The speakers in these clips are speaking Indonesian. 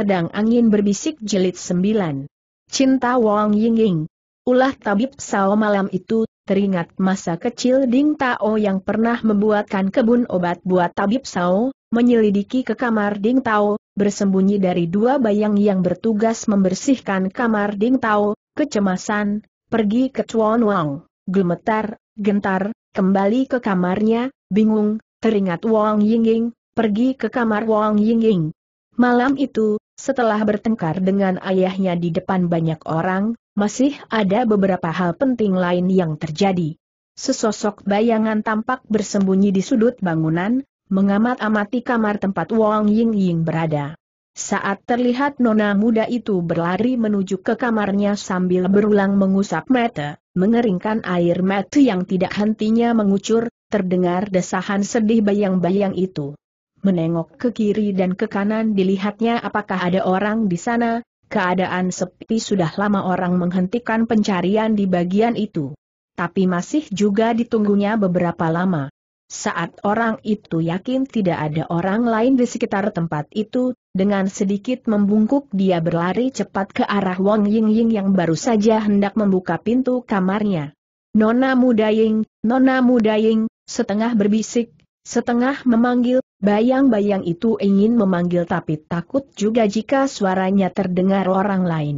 Pedang Angin Berbisik jelit sembilan. Cinta Wang Yingying. Ulah tabib sao malam itu, teringat masa kecil Ding Tao yang pernah membuatkan kebun obat buat tabib sao, menyelidiki ke kamar Ding Tao, bersembunyi dari dua bayang yang bertugas membersihkan kamar Ding Tao, kecemasan, pergi ke Chuan Wang, gemetar, gentar, kembali ke kamarnya, bingung, teringat Wang Yingying, pergi ke kamar Wang Yingying. Malam itu, setelah bertengkar dengan ayahnya di depan banyak orang, masih ada beberapa hal penting lain yang terjadi. Sesosok bayangan tampak bersembunyi di sudut bangunan, mengamat-amati kamar tempat Wang Ying Ying berada. Saat terlihat nona muda itu berlari menuju ke kamarnya sambil berulang mengusap mata, mengeringkan air mata yang tidak hentinya mengucur, terdengar desahan sedih bayang-bayang itu. Menengok ke kiri dan ke kanan dilihatnya apakah ada orang di sana, keadaan sepi sudah lama orang menghentikan pencarian di bagian itu. Tapi masih juga ditunggunya beberapa lama. Saat orang itu yakin tidak ada orang lain di sekitar tempat itu, dengan sedikit membungkuk dia berlari cepat ke arah Wang Ying Ying yang baru saja hendak membuka pintu kamarnya. Nona muda Ying, Nona muda Ying, setengah berbisik, setengah memanggil, Bayang-bayang itu ingin memanggil tapi takut juga jika suaranya terdengar orang lain.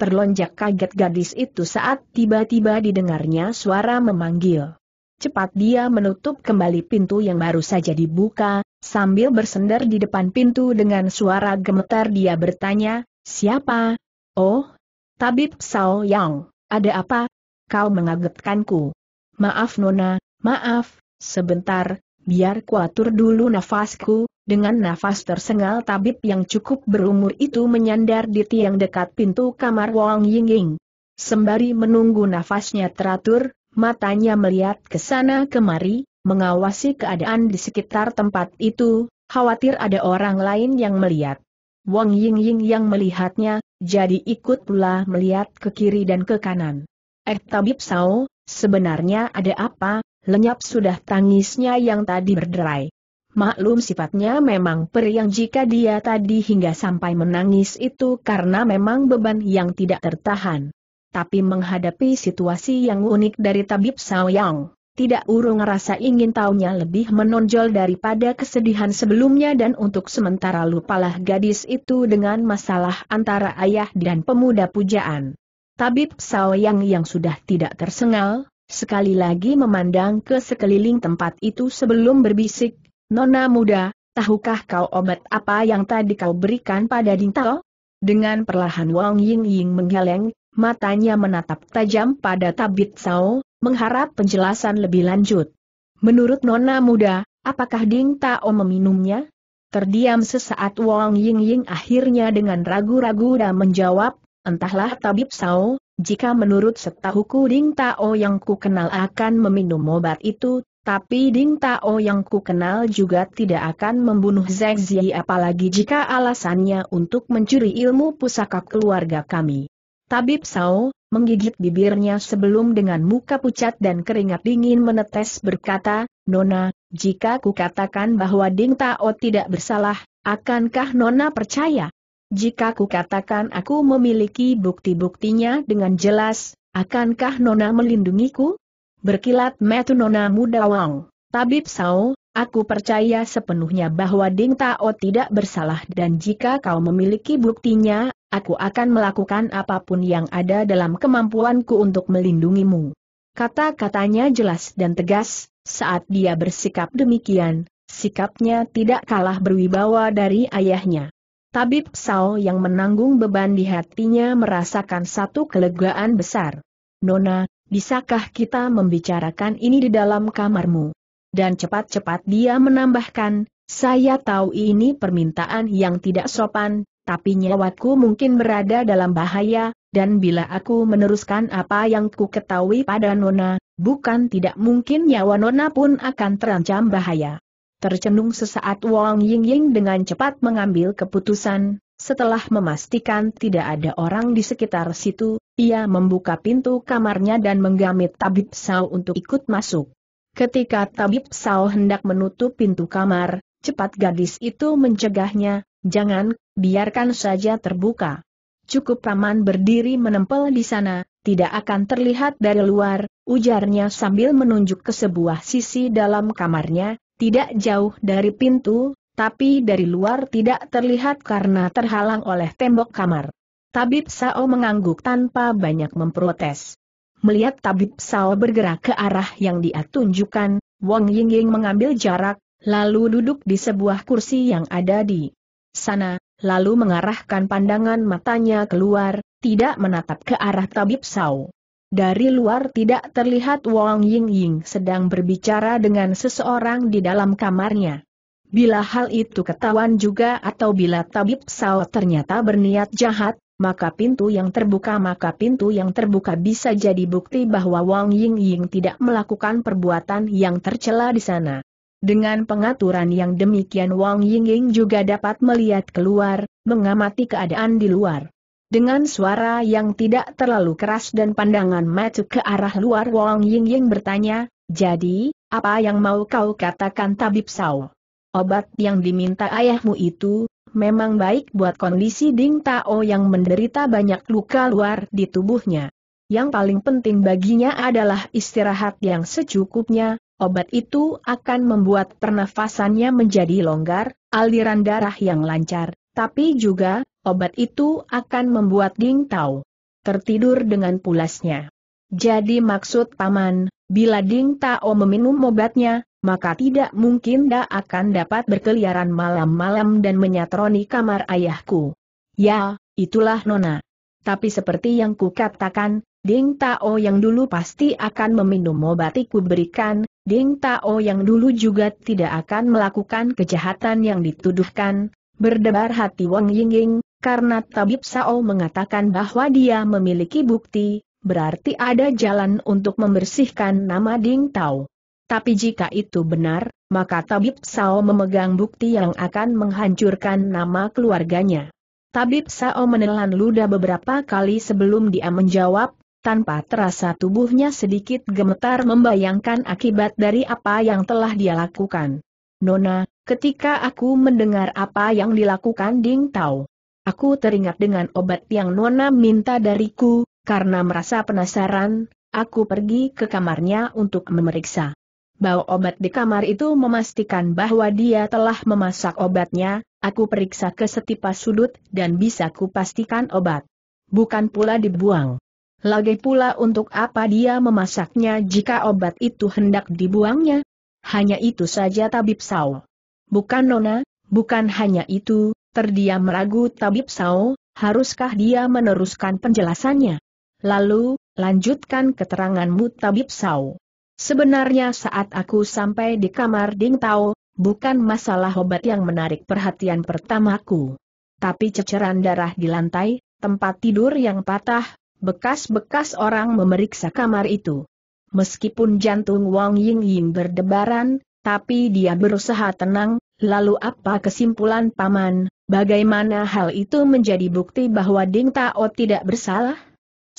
Terlonjak kaget gadis itu saat tiba-tiba didengarnya suara memanggil. Cepat dia menutup kembali pintu yang baru saja dibuka, sambil bersender di depan pintu dengan suara gemetar dia bertanya, Siapa? Oh, Tabib Sao Yang, ada apa? Kau mengagetkanku. Maaf Nona, maaf, sebentar, Biar kuatur dulu nafasku, dengan nafas tersengal tabib yang cukup berumur itu menyandar di tiang dekat pintu kamar Wang Yingying. Sembari menunggu nafasnya teratur, matanya melihat ke sana kemari, mengawasi keadaan di sekitar tempat itu, khawatir ada orang lain yang melihat. Wang Yingying yang melihatnya, jadi ikut pula melihat ke kiri dan ke kanan. Eh tabib Sao, sebenarnya ada apa, lenyap sudah tangisnya yang tadi berderai. Maklum sifatnya memang peri yang jika dia tadi hingga sampai menangis itu karena memang beban yang tidak tertahan. Tapi menghadapi situasi yang unik dari tabib Saoyang, tidak urung rasa ingin tahunya lebih menonjol daripada kesedihan sebelumnya dan untuk sementara lupalah gadis itu dengan masalah antara ayah dan pemuda pujaan. Tabib Saoyang yang sudah tidak tersengal, sekali lagi memandang ke sekeliling tempat itu sebelum berbisik, Nona muda, tahukah kau obat apa yang tadi kau berikan pada Dintao? Dengan perlahan Wang Ying Ying menggeleng, matanya menatap tajam pada tabit Sao, mengharap penjelasan lebih lanjut. Menurut Nona muda, apakah Ding Tao meminumnya? Terdiam sesaat Wang Ying Ying akhirnya dengan ragu-ragu dan menjawab, Entahlah tabib Sao, jika menurut setahuku Ding Tao yang ku kenal akan meminum obat itu, tapi Ding Tao yang ku kenal juga tidak akan membunuh Zeng Ziyi apalagi jika alasannya untuk mencuri ilmu pusaka keluarga kami. Tabib Sao, menggigit bibirnya sebelum dengan muka pucat dan keringat dingin menetes berkata, Nona, jika ku katakan bahwa Ding Tao tidak bersalah, akankah Nona percaya? Jika ku katakan aku memiliki bukti-buktinya dengan jelas, akankah Nona melindungiku? Berkilat metu Nona muda Wang, Tabib Sao, Aku percaya sepenuhnya bahwa Ding Tao tidak bersalah dan jika kau memiliki buktinya, aku akan melakukan apapun yang ada dalam kemampuanku untuk melindungimu. Kata-katanya jelas dan tegas, saat dia bersikap demikian, sikapnya tidak kalah berwibawa dari ayahnya. Tabib Sao yang menanggung beban di hatinya merasakan satu kelegaan besar. Nona, bisakah kita membicarakan ini di dalam kamarmu? Dan cepat-cepat dia menambahkan, saya tahu ini permintaan yang tidak sopan, tapi nyawaku mungkin berada dalam bahaya, dan bila aku meneruskan apa yang ku ketahui pada Nona, bukan tidak mungkin nyawa Nona pun akan terancam bahaya. Tercenung sesaat Wang Yingying dengan cepat mengambil keputusan, setelah memastikan tidak ada orang di sekitar situ, ia membuka pintu kamarnya dan menggamit Tabib Sao untuk ikut masuk. Ketika Tabib Sao hendak menutup pintu kamar, cepat gadis itu mencegahnya, jangan, biarkan saja terbuka. Cukup paman berdiri menempel di sana, tidak akan terlihat dari luar, ujarnya sambil menunjuk ke sebuah sisi dalam kamarnya, tidak jauh dari pintu, tapi dari luar tidak terlihat karena terhalang oleh tembok kamar. Tabib Sao mengangguk tanpa banyak memprotes. Melihat Tabib Sao bergerak ke arah yang dia tunjukkan, Wang Yingying mengambil jarak, lalu duduk di sebuah kursi yang ada di sana, lalu mengarahkan pandangan matanya keluar, tidak menatap ke arah Tabib Sao. Dari luar tidak terlihat Wang Ying Ying sedang berbicara dengan seseorang di dalam kamarnya. Bila hal itu ketahuan juga atau bila tabib Sao ternyata berniat jahat, maka pintu yang terbuka maka pintu yang terbuka bisa jadi bukti bahwa Wang Ying Ying tidak melakukan perbuatan yang tercela di sana. Dengan pengaturan yang demikian Wang Yingying juga dapat melihat keluar, mengamati keadaan di luar. Dengan suara yang tidak terlalu keras dan pandangan mata ke arah luar Wang Ying Ying bertanya, jadi, apa yang mau kau katakan tabib Sao? Obat yang diminta ayahmu itu, memang baik buat kondisi Ding Tao yang menderita banyak luka luar di tubuhnya. Yang paling penting baginya adalah istirahat yang secukupnya, obat itu akan membuat pernafasannya menjadi longgar, aliran darah yang lancar, tapi juga, obat itu akan membuat Ding Tao tertidur dengan pulasnya. Jadi maksud paman, bila Ding Tao meminum obatnya, maka tidak mungkin dia akan dapat berkeliaran malam-malam dan menyatroni kamar ayahku. Ya, itulah Nona. Tapi seperti yang kukatakan, Ding Tao yang dulu pasti akan meminum obat iku berikan, Ding Tao yang dulu juga tidak akan melakukan kejahatan yang dituduhkan, Berdebar hati Wang Yingying, karena Tabib Sao mengatakan bahwa dia memiliki bukti, berarti ada jalan untuk membersihkan nama Ding Tao. Tapi jika itu benar, maka Tabib Sao memegang bukti yang akan menghancurkan nama keluarganya. Tabib Sao menelan ludah beberapa kali sebelum dia menjawab, tanpa terasa tubuhnya sedikit gemetar membayangkan akibat dari apa yang telah dia lakukan. Nona, Ketika aku mendengar apa yang dilakukan Ding Tao, aku teringat dengan obat yang Nona minta dariku, karena merasa penasaran, aku pergi ke kamarnya untuk memeriksa. Bau obat di kamar itu memastikan bahwa dia telah memasak obatnya, aku periksa ke setiap sudut dan bisa kupastikan obat. Bukan pula dibuang. Lagi pula untuk apa dia memasaknya jika obat itu hendak dibuangnya? Hanya itu saja tabib Saul. Bukan Nona, bukan hanya itu, terdiam ragu Tabib Sao, haruskah dia meneruskan penjelasannya? Lalu, lanjutkan keteranganmu Tabib Sao. Sebenarnya saat aku sampai di kamar Ding Tao, bukan masalah obat yang menarik perhatian pertamaku. Tapi ceceran darah di lantai, tempat tidur yang patah, bekas-bekas orang memeriksa kamar itu. Meskipun jantung Wang Ying Ying berdebaran, tapi dia berusaha tenang, lalu apa kesimpulan paman, bagaimana hal itu menjadi bukti bahwa Ding Tao tidak bersalah?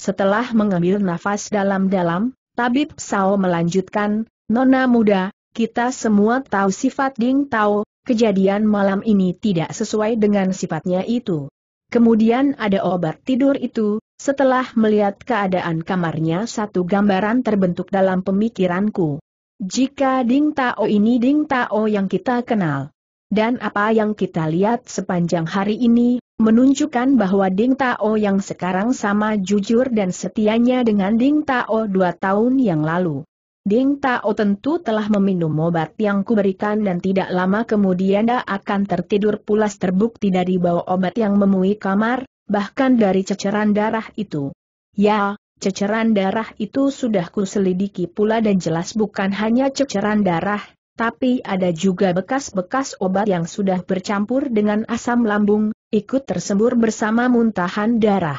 Setelah mengambil nafas dalam-dalam, Tabib Sao melanjutkan, Nona muda, kita semua tahu sifat Ding Tao, kejadian malam ini tidak sesuai dengan sifatnya itu. Kemudian ada obat tidur itu, setelah melihat keadaan kamarnya satu gambaran terbentuk dalam pemikiranku. Jika Ding Tao ini Ding Tao yang kita kenal. Dan apa yang kita lihat sepanjang hari ini, menunjukkan bahwa Ding Tao yang sekarang sama jujur dan setianya dengan Ding Tao dua tahun yang lalu. Ding Tao tentu telah meminum obat yang kuberikan dan tidak lama kemudian dia akan tertidur pulas terbukti dari bau obat yang memui kamar, bahkan dari ceceran darah itu. Ya, Ceceran darah itu sudah kuselidiki pula dan jelas bukan hanya ceceran darah, tapi ada juga bekas-bekas obat yang sudah bercampur dengan asam lambung, ikut tersembur bersama muntahan darah.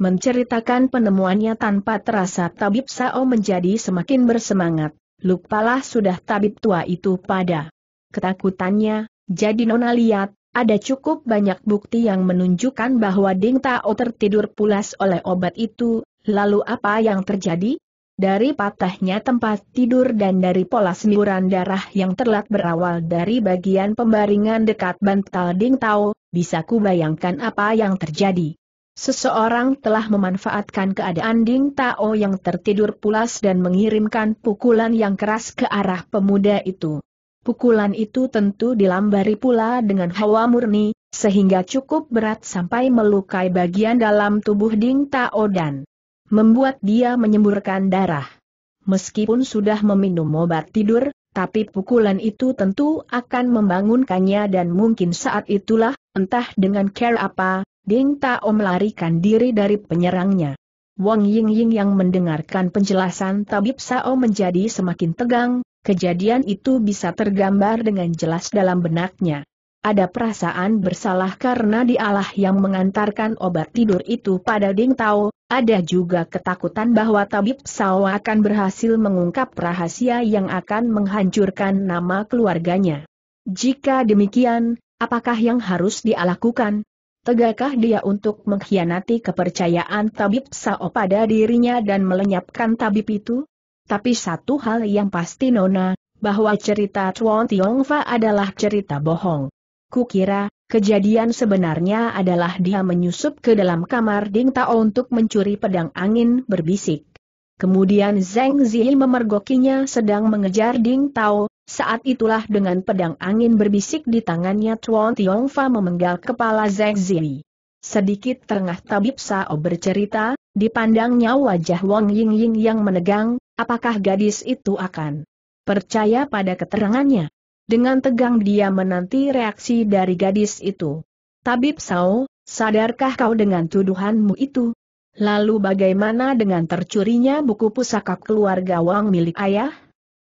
Menceritakan penemuannya tanpa terasa tabib Sao menjadi semakin bersemangat, lupalah sudah tabib tua itu pada ketakutannya, jadi Nona lihat, ada cukup banyak bukti yang menunjukkan bahwa Ding Tao tertidur pulas oleh obat itu, Lalu apa yang terjadi? Dari patahnya tempat tidur dan dari pola semburan darah yang terlihat berawal dari bagian pembaringan dekat bantal Ding Tao, bisa kubayangkan apa yang terjadi. Seseorang telah memanfaatkan keadaan Ding Tao yang tertidur pulas dan mengirimkan pukulan yang keras ke arah pemuda itu. Pukulan itu tentu dilambari pula dengan hawa murni, sehingga cukup berat sampai melukai bagian dalam tubuh Ding Tao dan membuat dia menyemburkan darah. Meskipun sudah meminum obat tidur, tapi pukulan itu tentu akan membangunkannya dan mungkin saat itulah, entah dengan care apa, Ding Tao melarikan diri dari penyerangnya. Wang Ying Ying yang mendengarkan penjelasan Tabib Sao menjadi semakin tegang, kejadian itu bisa tergambar dengan jelas dalam benaknya ada perasaan bersalah karena dialah yang mengantarkan obat tidur itu pada Ding Tao, ada juga ketakutan bahwa Tabib Sao akan berhasil mengungkap rahasia yang akan menghancurkan nama keluarganya. Jika demikian, apakah yang harus dia lakukan? Tegakkah dia untuk mengkhianati kepercayaan Tabib Sao pada dirinya dan melenyapkan tabib itu? Tapi satu hal yang pasti Nona, bahwa cerita Chuan Tiongfa adalah cerita bohong. Kukira, kejadian sebenarnya adalah dia menyusup ke dalam kamar Ding Tao untuk mencuri pedang angin berbisik. Kemudian Zeng Zihi memergokinya sedang mengejar Ding Tao, saat itulah dengan pedang angin berbisik di tangannya Chuan Fa memenggal kepala Zeng Zihi. Sedikit tengah Tabib Sao bercerita, dipandangnya wajah Wang Ying Ying yang menegang, apakah gadis itu akan percaya pada keterangannya? Dengan tegang dia menanti reaksi dari gadis itu. Tabib Sao, sadarkah kau dengan tuduhanmu itu? Lalu bagaimana dengan tercurinya buku pusaka keluarga Wang milik ayah?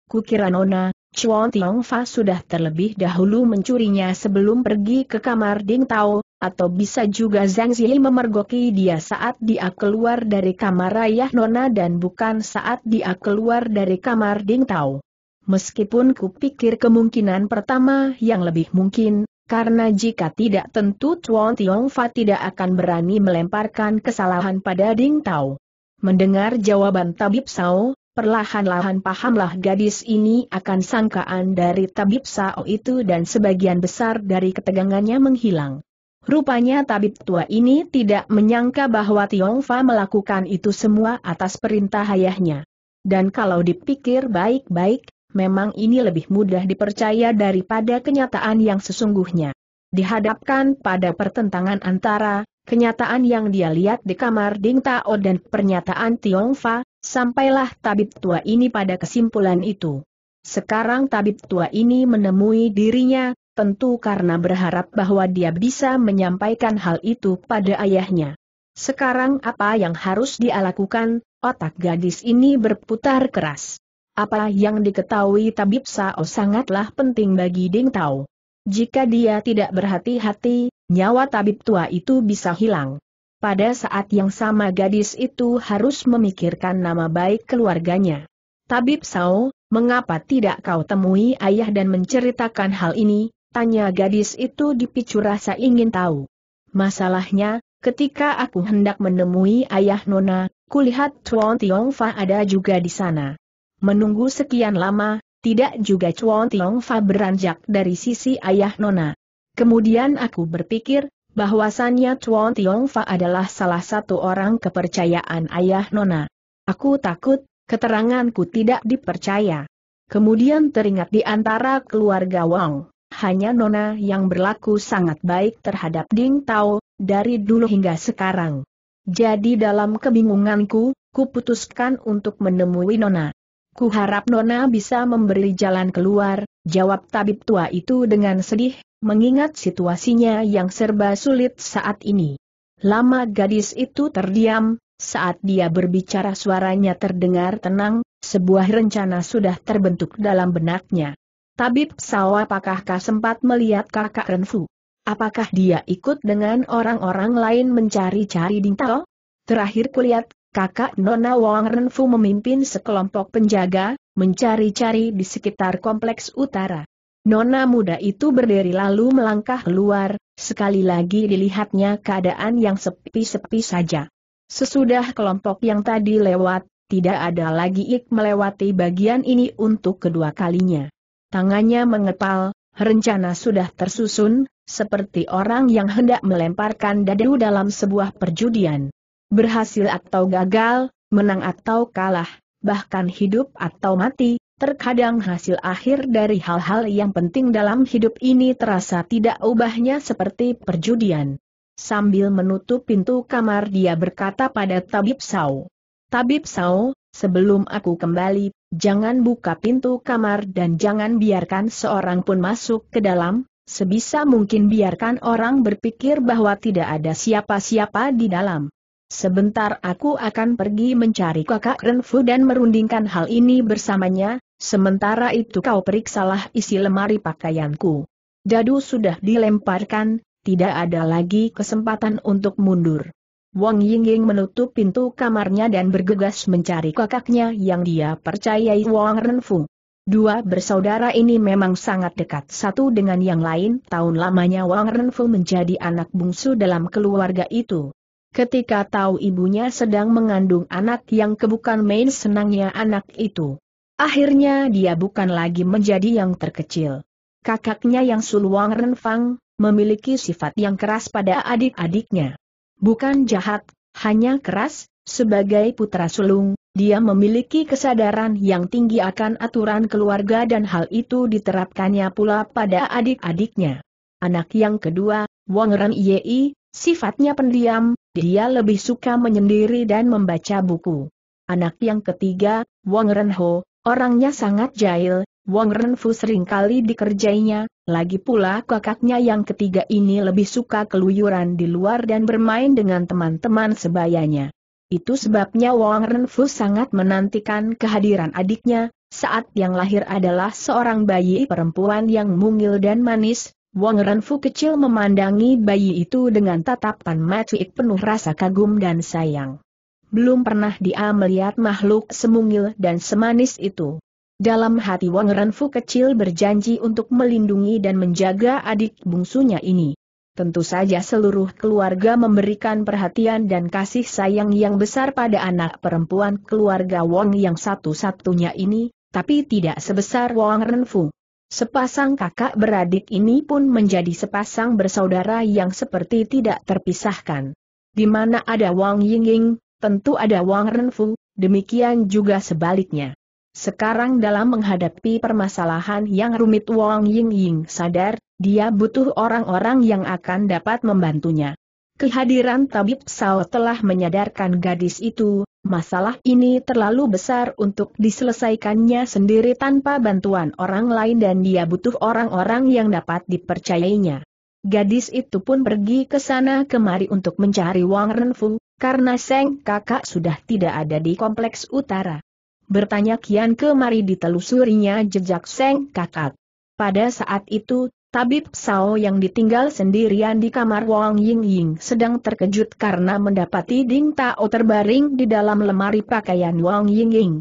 Kukira Nona, Chuan Tiong Fa sudah terlebih dahulu mencurinya sebelum pergi ke kamar Ding Tao, atau bisa juga Zhang Zili memergoki dia saat dia keluar dari kamar ayah Nona dan bukan saat dia keluar dari kamar Ding Tao. Meskipun kupikir kemungkinan pertama yang lebih mungkin, karena jika tidak tentu Tuan Tiong Fa tidak akan berani melemparkan kesalahan pada Ding Tao. Mendengar jawaban Tabib Sao, perlahan-lahan pahamlah gadis ini akan sangkaan dari Tabib Sao itu dan sebagian besar dari ketegangannya menghilang. Rupanya tabib tua ini tidak menyangka bahwa Tiong Fa melakukan itu semua atas perintah ayahnya. Dan kalau dipikir baik-baik, memang ini lebih mudah dipercaya daripada kenyataan yang sesungguhnya. Dihadapkan pada pertentangan antara kenyataan yang dia lihat di kamar Ding Tao dan pernyataan Tiong Fa, sampailah tabib tua ini pada kesimpulan itu. Sekarang tabib tua ini menemui dirinya, tentu karena berharap bahwa dia bisa menyampaikan hal itu pada ayahnya. Sekarang apa yang harus dia lakukan, otak gadis ini berputar keras. Apa yang diketahui tabib Sao sangatlah penting bagi Ding Tao. Jika dia tidak berhati-hati, nyawa tabib tua itu bisa hilang. Pada saat yang sama gadis itu harus memikirkan nama baik keluarganya. Tabib Sao, mengapa tidak kau temui ayah dan menceritakan hal ini? Tanya gadis itu dipicu rasa ingin tahu. Masalahnya, ketika aku hendak menemui ayah Nona, kulihat Tuan Fa ada juga di sana. Menunggu sekian lama, tidak juga Chuan Tiong Fa beranjak dari sisi ayah Nona. Kemudian aku berpikir, bahwasannya Chuan Tiong Fa adalah salah satu orang kepercayaan ayah Nona. Aku takut, keteranganku tidak dipercaya. Kemudian teringat di antara keluarga Wang, hanya Nona yang berlaku sangat baik terhadap Ding Tao, dari dulu hingga sekarang. Jadi dalam kebingunganku, kuputuskan untuk menemui Nona. Kuharap Nona bisa memberi jalan keluar, jawab tabib tua itu dengan sedih, mengingat situasinya yang serba sulit saat ini. Lama gadis itu terdiam, saat dia berbicara suaranya terdengar tenang, sebuah rencana sudah terbentuk dalam benaknya. Tabib Sawa apakah sempat melihat kakak Renfu? Apakah dia ikut dengan orang-orang lain mencari-cari Dingtao? Terakhir kulihat kakak Nona Wang Renfu memimpin sekelompok penjaga, mencari-cari di sekitar kompleks utara. Nona muda itu berdiri lalu melangkah keluar, sekali lagi dilihatnya keadaan yang sepi-sepi saja. Sesudah kelompok yang tadi lewat, tidak ada lagi Ik melewati bagian ini untuk kedua kalinya. Tangannya mengepal, rencana sudah tersusun, seperti orang yang hendak melemparkan dadu dalam sebuah perjudian berhasil atau gagal, menang atau kalah, bahkan hidup atau mati, terkadang hasil akhir dari hal-hal yang penting dalam hidup ini terasa tidak ubahnya seperti perjudian. Sambil menutup pintu kamar dia berkata pada Tabib Sau. Tabib Sau, sebelum aku kembali, jangan buka pintu kamar dan jangan biarkan seorang pun masuk ke dalam, sebisa mungkin biarkan orang berpikir bahwa tidak ada siapa-siapa di dalam. Sebentar aku akan pergi mencari kakak Renfu dan merundingkan hal ini bersamanya, sementara itu kau periksalah isi lemari pakaianku. Dadu sudah dilemparkan, tidak ada lagi kesempatan untuk mundur. Wang Yingying menutup pintu kamarnya dan bergegas mencari kakaknya yang dia percayai Wang Renfu. Dua bersaudara ini memang sangat dekat satu dengan yang lain. Tahun lamanya Wang Renfu menjadi anak bungsu dalam keluarga itu ketika tahu ibunya sedang mengandung anak yang kebukan main senangnya anak itu. Akhirnya dia bukan lagi menjadi yang terkecil. Kakaknya yang Suluang Renfang, memiliki sifat yang keras pada adik-adiknya. Bukan jahat, hanya keras, sebagai putra sulung, dia memiliki kesadaran yang tinggi akan aturan keluarga dan hal itu diterapkannya pula pada adik-adiknya. Anak yang kedua, Wang Ren Yei, sifatnya pendiam, dia lebih suka menyendiri dan membaca buku. Anak yang ketiga, Wang Renho, orangnya sangat jahil, Wang Renfu seringkali dikerjainya, lagi pula kakaknya yang ketiga ini lebih suka keluyuran di luar dan bermain dengan teman-teman sebayanya. Itu sebabnya Wang Renfu sangat menantikan kehadiran adiknya, saat yang lahir adalah seorang bayi perempuan yang mungil dan manis, Wang Renfu kecil memandangi bayi itu dengan tatapan macik penuh rasa kagum dan sayang. Belum pernah dia melihat makhluk semungil dan semanis itu. Dalam hati Wang Renfu kecil berjanji untuk melindungi dan menjaga adik bungsunya ini. Tentu saja seluruh keluarga memberikan perhatian dan kasih sayang yang besar pada anak perempuan keluarga Wang yang satu-satunya ini, tapi tidak sebesar Wang Renfu. Sepasang kakak beradik ini pun menjadi sepasang bersaudara yang seperti tidak terpisahkan. Di mana ada Wang Yingying, tentu ada Wang Renfu, demikian juga sebaliknya. Sekarang dalam menghadapi permasalahan yang rumit Wang Yingying sadar, dia butuh orang-orang yang akan dapat membantunya. Kehadiran Tabib Sao telah menyadarkan gadis itu, Masalah ini terlalu besar untuk diselesaikannya sendiri tanpa bantuan orang lain dan dia butuh orang-orang yang dapat dipercayainya. Gadis itu pun pergi ke sana kemari untuk mencari Wang Renfu, karena Seng kakak sudah tidak ada di kompleks utara. Bertanya kian kemari ditelusurinya jejak Seng kakak. Pada saat itu, Tabib Sao yang ditinggal sendirian di kamar Wang Ying Ying sedang terkejut karena mendapati Ding Tao terbaring di dalam lemari pakaian Wang Ying Ying.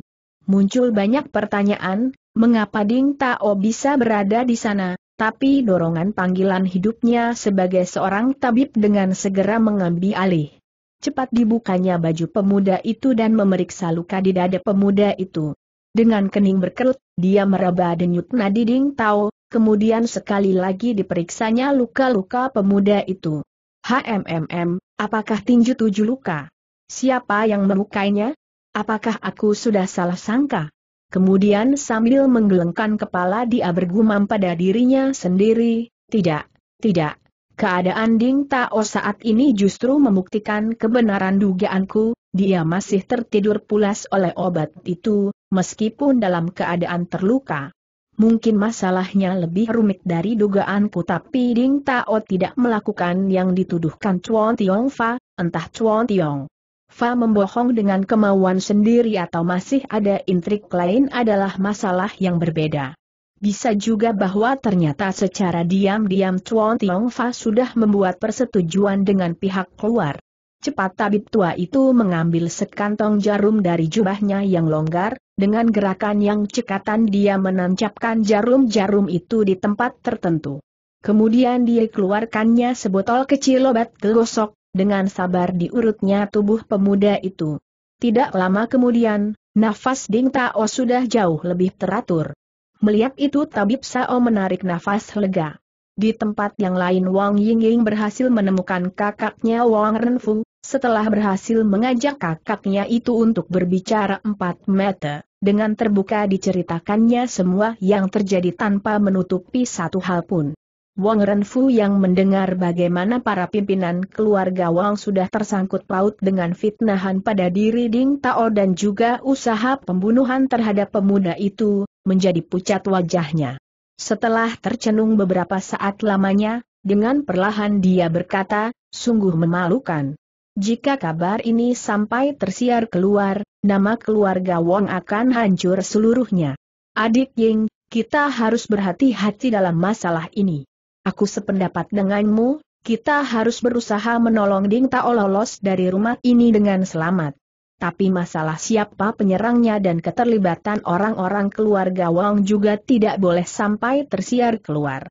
Muncul banyak pertanyaan, mengapa Ding Tao bisa berada di sana, tapi dorongan panggilan hidupnya sebagai seorang tabib dengan segera mengambil alih. Cepat dibukanya baju pemuda itu dan memeriksa luka di dada pemuda itu. Dengan kening berkerut, dia meraba denyut nadi Ding Tao, kemudian sekali lagi diperiksanya luka-luka pemuda itu. HMMM, apakah tinju tujuh luka? Siapa yang melukainya? Apakah aku sudah salah sangka? Kemudian sambil menggelengkan kepala dia bergumam pada dirinya sendiri, tidak, tidak. Keadaan Ding Tao saat ini justru membuktikan kebenaran dugaanku, dia masih tertidur pulas oleh obat itu, meskipun dalam keadaan terluka. Mungkin masalahnya lebih rumit dari dugaanku tapi Ding Tao tidak melakukan yang dituduhkan Chuan Tiong Fa, entah Chuan Tiong Fa membohong dengan kemauan sendiri atau masih ada intrik lain adalah masalah yang berbeda. Bisa juga bahwa ternyata secara diam-diam Chuan Tiong Fa sudah membuat persetujuan dengan pihak keluar. Cepat tabib tua itu mengambil sekantong jarum dari jubahnya yang longgar, dengan gerakan yang cekatan dia menancapkan jarum-jarum itu di tempat tertentu. Kemudian dia keluarkannya sebotol kecil obat kegosok, dengan sabar diurutnya tubuh pemuda itu. Tidak lama kemudian, nafas Ding Tao sudah jauh lebih teratur. Melihat itu Tabib Sao menarik nafas lega. Di tempat yang lain Wang Yingying berhasil menemukan kakaknya Wang Renfu, setelah berhasil mengajak kakaknya itu untuk berbicara empat meter dengan terbuka diceritakannya semua yang terjadi tanpa menutupi satu hal pun. Wang Renfu yang mendengar bagaimana para pimpinan keluarga Wang sudah tersangkut paut dengan fitnahan pada diri Ding Tao dan juga usaha pembunuhan terhadap pemuda itu, menjadi pucat wajahnya. Setelah tercenung beberapa saat lamanya, dengan perlahan dia berkata, sungguh memalukan. Jika kabar ini sampai tersiar keluar, nama keluarga Wong akan hancur seluruhnya. Adik Ying, kita harus berhati-hati dalam masalah ini. Aku sependapat denganmu, kita harus berusaha menolong Ding Tao lolos dari rumah ini dengan selamat. Tapi masalah siapa penyerangnya dan keterlibatan orang-orang keluarga Wong juga tidak boleh sampai tersiar keluar.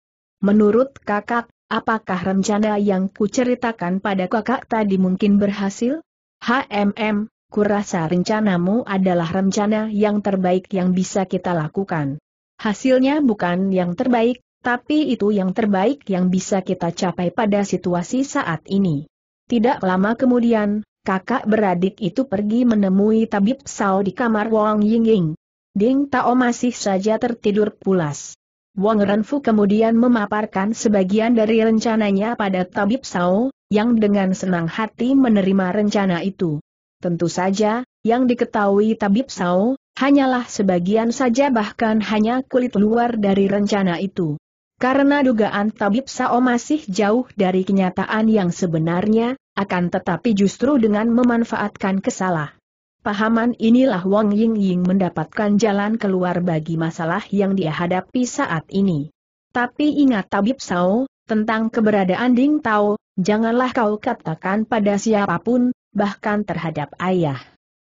Menurut kakak, apakah rencana yang kuceritakan pada kakak tadi mungkin berhasil? HMM, kurasa rencanamu adalah rencana yang terbaik yang bisa kita lakukan. Hasilnya bukan yang terbaik, tapi itu yang terbaik yang bisa kita capai pada situasi saat ini. Tidak lama kemudian, kakak beradik itu pergi menemui tabib Sao di kamar Wang Yingying. Ding Tao masih saja tertidur pulas. Wang Renfu kemudian memaparkan sebagian dari rencananya pada tabib Sao, yang dengan senang hati menerima rencana itu. Tentu saja, yang diketahui tabib Sao, hanyalah sebagian saja bahkan hanya kulit luar dari rencana itu. Karena dugaan tabib Sao masih jauh dari kenyataan yang sebenarnya, akan tetapi justru dengan memanfaatkan kesalahan, Pahaman inilah Wang Ying Ying mendapatkan jalan keluar bagi masalah yang dihadapi saat ini. Tapi ingat Tabib Sao, tentang keberadaan Ding Tao, janganlah kau katakan pada siapapun, bahkan terhadap ayah.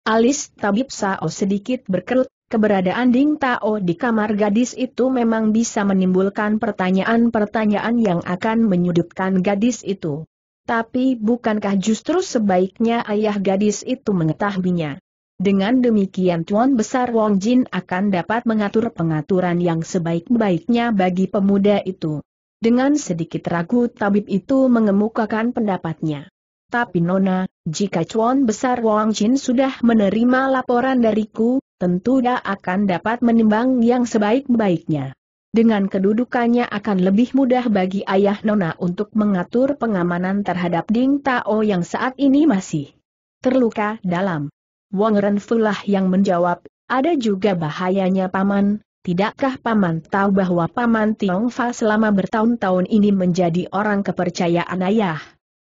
Alis Tabib Sao sedikit berkerut, keberadaan Ding Tao di kamar gadis itu memang bisa menimbulkan pertanyaan-pertanyaan yang akan menyudutkan gadis itu. Tapi bukankah justru sebaiknya ayah gadis itu mengetahuinya? Dengan demikian Tuan Besar Wong Jin akan dapat mengatur pengaturan yang sebaik-baiknya bagi pemuda itu. Dengan sedikit ragu tabib itu mengemukakan pendapatnya. Tapi Nona, jika Chuan Besar Wang Jin sudah menerima laporan dariku, tentu dia akan dapat menimbang yang sebaik-baiknya. Dengan kedudukannya akan lebih mudah bagi ayah Nona untuk mengatur pengamanan terhadap Ding Tao yang saat ini masih terluka dalam. Wang Renfulah yang menjawab, ada juga bahayanya paman, Tidakkah Paman tahu bahwa Paman Tiongfa selama bertahun-tahun ini menjadi orang kepercayaan ayah?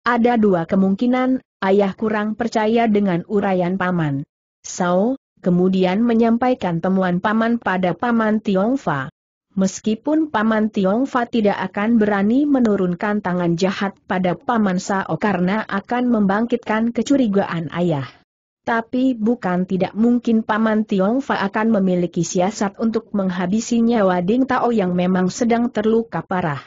Ada dua kemungkinan, ayah kurang percaya dengan uraian paman. Sao, kemudian menyampaikan temuan paman pada paman Tiongfa. Meskipun paman Tiongfa tidak akan berani menurunkan tangan jahat pada paman Sao karena akan membangkitkan kecurigaan ayah. Tapi bukan tidak mungkin Paman Tiongfa akan memiliki siasat untuk menghabisi nyawa Ding Tao yang memang sedang terluka parah.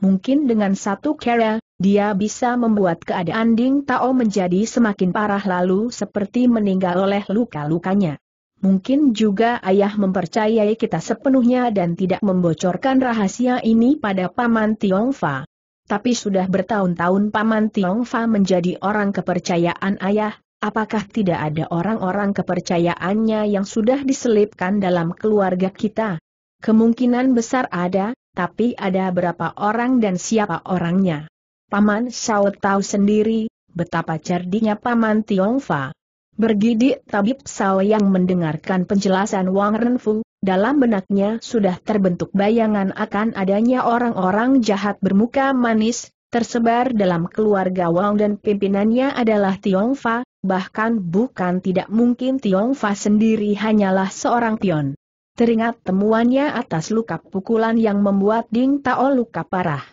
Mungkin dengan satu cara, dia bisa membuat keadaan Ding Tao menjadi semakin parah lalu seperti meninggal oleh luka-lukanya. Mungkin juga ayah mempercayai kita sepenuhnya dan tidak membocorkan rahasia ini pada Paman Fa. Tapi sudah bertahun-tahun Paman Fa menjadi orang kepercayaan ayah, apakah tidak ada orang-orang kepercayaannya yang sudah diselipkan dalam keluarga kita? Kemungkinan besar ada, tapi ada berapa orang dan siapa orangnya. Paman Shao tahu sendiri, betapa cerdiknya Paman Tiongfa. Bergidik Tabib Sao yang mendengarkan penjelasan Wang Renfu, dalam benaknya sudah terbentuk bayangan akan adanya orang-orang jahat bermuka manis, tersebar dalam keluarga Wang dan pimpinannya adalah Tiongfa, bahkan bukan tidak mungkin Tiongfa sendiri hanyalah seorang pion. Teringat temuannya atas luka pukulan yang membuat Ding Tao luka parah.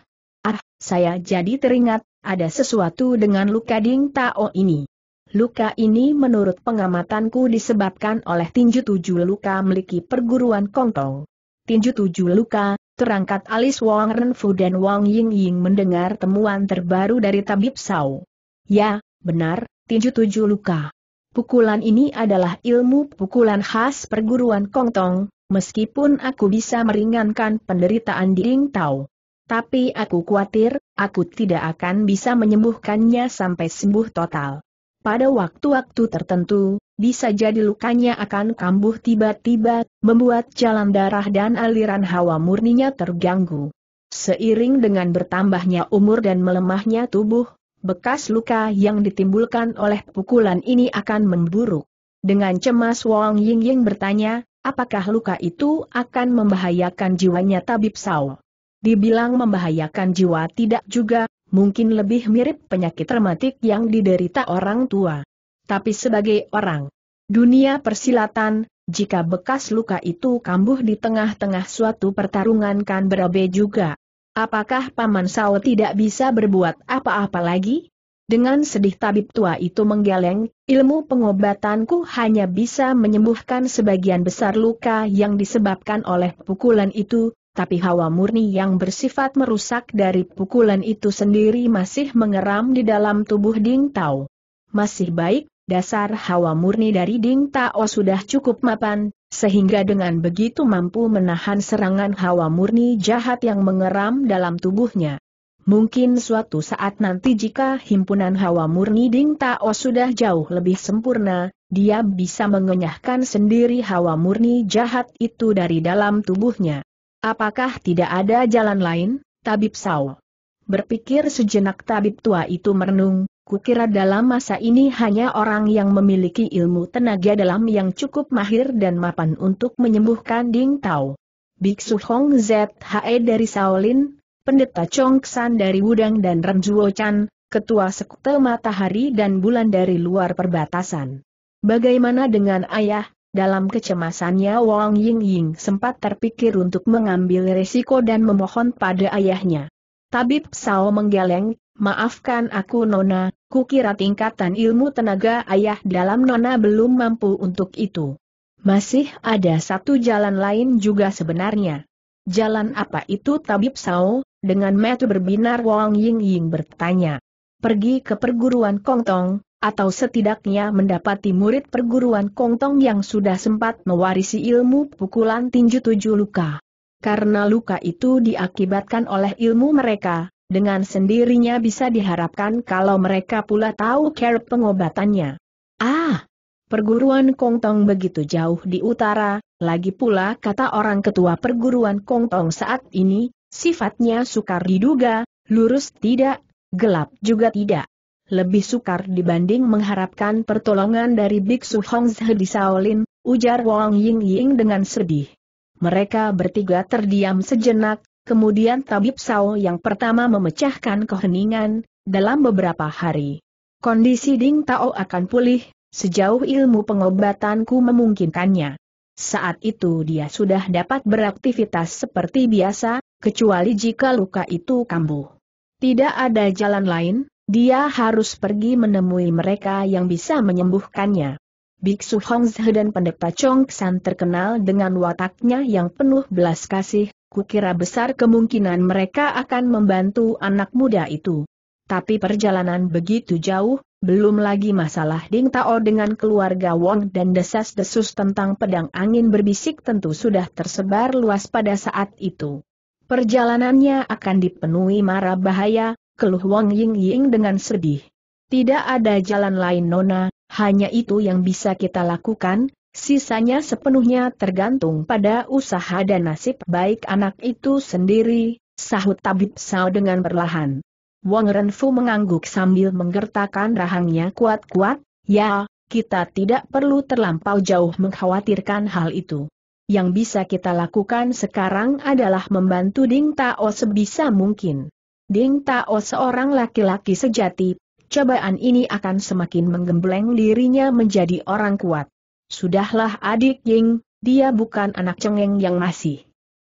Ah, saya jadi teringat, ada sesuatu dengan luka Ding Tao ini. Luka ini menurut pengamatanku disebabkan oleh tinju tujuh luka miliki perguruan Kongtong. Tinju tujuh luka, terangkat alis Wang Renfu dan Wang Ying Ying mendengar temuan terbaru dari Tabib Sao. Ya, benar, tinju tujuh luka. Pukulan ini adalah ilmu pukulan khas perguruan Kongtong, meskipun aku bisa meringankan penderitaan Ding Tao. Tapi aku khawatir, aku tidak akan bisa menyembuhkannya sampai sembuh total. Pada waktu-waktu tertentu, bisa jadi lukanya akan kambuh tiba-tiba, membuat jalan darah dan aliran hawa murninya terganggu. Seiring dengan bertambahnya umur dan melemahnya tubuh, bekas luka yang ditimbulkan oleh pukulan ini akan memburuk. Dengan cemas Wong Ying Ying bertanya, apakah luka itu akan membahayakan jiwanya Tabib Sao? dibilang membahayakan jiwa tidak juga, mungkin lebih mirip penyakit rematik yang diderita orang tua. Tapi sebagai orang dunia persilatan, jika bekas luka itu kambuh di tengah-tengah suatu pertarungan kan berabe juga. Apakah Paman Sao tidak bisa berbuat apa-apa lagi? Dengan sedih tabib tua itu menggeleng, ilmu pengobatanku hanya bisa menyembuhkan sebagian besar luka yang disebabkan oleh pukulan itu, tapi hawa murni yang bersifat merusak dari pukulan itu sendiri masih mengeram di dalam tubuh Ding Tao. Masih baik, dasar hawa murni dari Ding Tao sudah cukup mapan, sehingga dengan begitu mampu menahan serangan hawa murni jahat yang mengeram dalam tubuhnya. Mungkin suatu saat nanti jika himpunan hawa murni Ding Tao sudah jauh lebih sempurna, dia bisa mengenyahkan sendiri hawa murni jahat itu dari dalam tubuhnya. Apakah tidak ada jalan lain, Tabib Sao? Berpikir sejenak tabib tua itu merenung, kukira dalam masa ini hanya orang yang memiliki ilmu tenaga dalam yang cukup mahir dan mapan untuk menyembuhkan Ding Tao. Biksu Hong ZHE dari Shaolin, Pendeta Chong San dari Wudang dan Renjuo Chan, Ketua Sekte Matahari dan Bulan dari luar perbatasan. Bagaimana dengan ayah, dalam kecemasannya Wang Ying Ying sempat terpikir untuk mengambil resiko dan memohon pada ayahnya. Tabib Sao menggeleng, maafkan aku Nona, kukira tingkatan ilmu tenaga ayah dalam Nona belum mampu untuk itu. Masih ada satu jalan lain juga sebenarnya. Jalan apa itu Tabib Sao? Dengan metu berbinar Wang Ying Ying bertanya. Pergi ke perguruan Kongtong, atau setidaknya mendapati murid perguruan Kongtong yang sudah sempat mewarisi ilmu pukulan tinju tujuh luka. Karena luka itu diakibatkan oleh ilmu mereka, dengan sendirinya bisa diharapkan kalau mereka pula tahu care pengobatannya. Ah! Perguruan Kongtong begitu jauh di utara, lagi pula kata orang ketua perguruan Kongtong saat ini, sifatnya sukar diduga, lurus tidak, gelap juga tidak lebih sukar dibanding mengharapkan pertolongan dari biksu Hongzhe di Shaolin, ujar Wang Ying Ying dengan sedih. Mereka bertiga terdiam sejenak, kemudian tabib Sao yang pertama memecahkan keheningan, dalam beberapa hari. Kondisi Ding Tao akan pulih, sejauh ilmu pengobatanku memungkinkannya. Saat itu dia sudah dapat beraktivitas seperti biasa, kecuali jika luka itu kambuh. Tidak ada jalan lain, dia harus pergi menemui mereka yang bisa menyembuhkannya. Biksu Hongzhe dan pendeta Chong San terkenal dengan wataknya yang penuh belas kasih, kukira besar kemungkinan mereka akan membantu anak muda itu. Tapi perjalanan begitu jauh, belum lagi masalah Ding Tao dengan keluarga Wong dan desas-desus tentang pedang angin berbisik tentu sudah tersebar luas pada saat itu. Perjalanannya akan dipenuhi mara bahaya, keluh Wang Ying Ying dengan sedih. Tidak ada jalan lain Nona, hanya itu yang bisa kita lakukan, sisanya sepenuhnya tergantung pada usaha dan nasib baik anak itu sendiri, sahut tabib Sao dengan perlahan. Wang Renfu mengangguk sambil menggertakkan rahangnya kuat-kuat, ya, kita tidak perlu terlampau jauh mengkhawatirkan hal itu. Yang bisa kita lakukan sekarang adalah membantu Ding Tao sebisa mungkin. Ding Tao seorang laki-laki sejati, cobaan ini akan semakin menggembleng dirinya menjadi orang kuat. Sudahlah adik Ying, dia bukan anak cengeng yang masih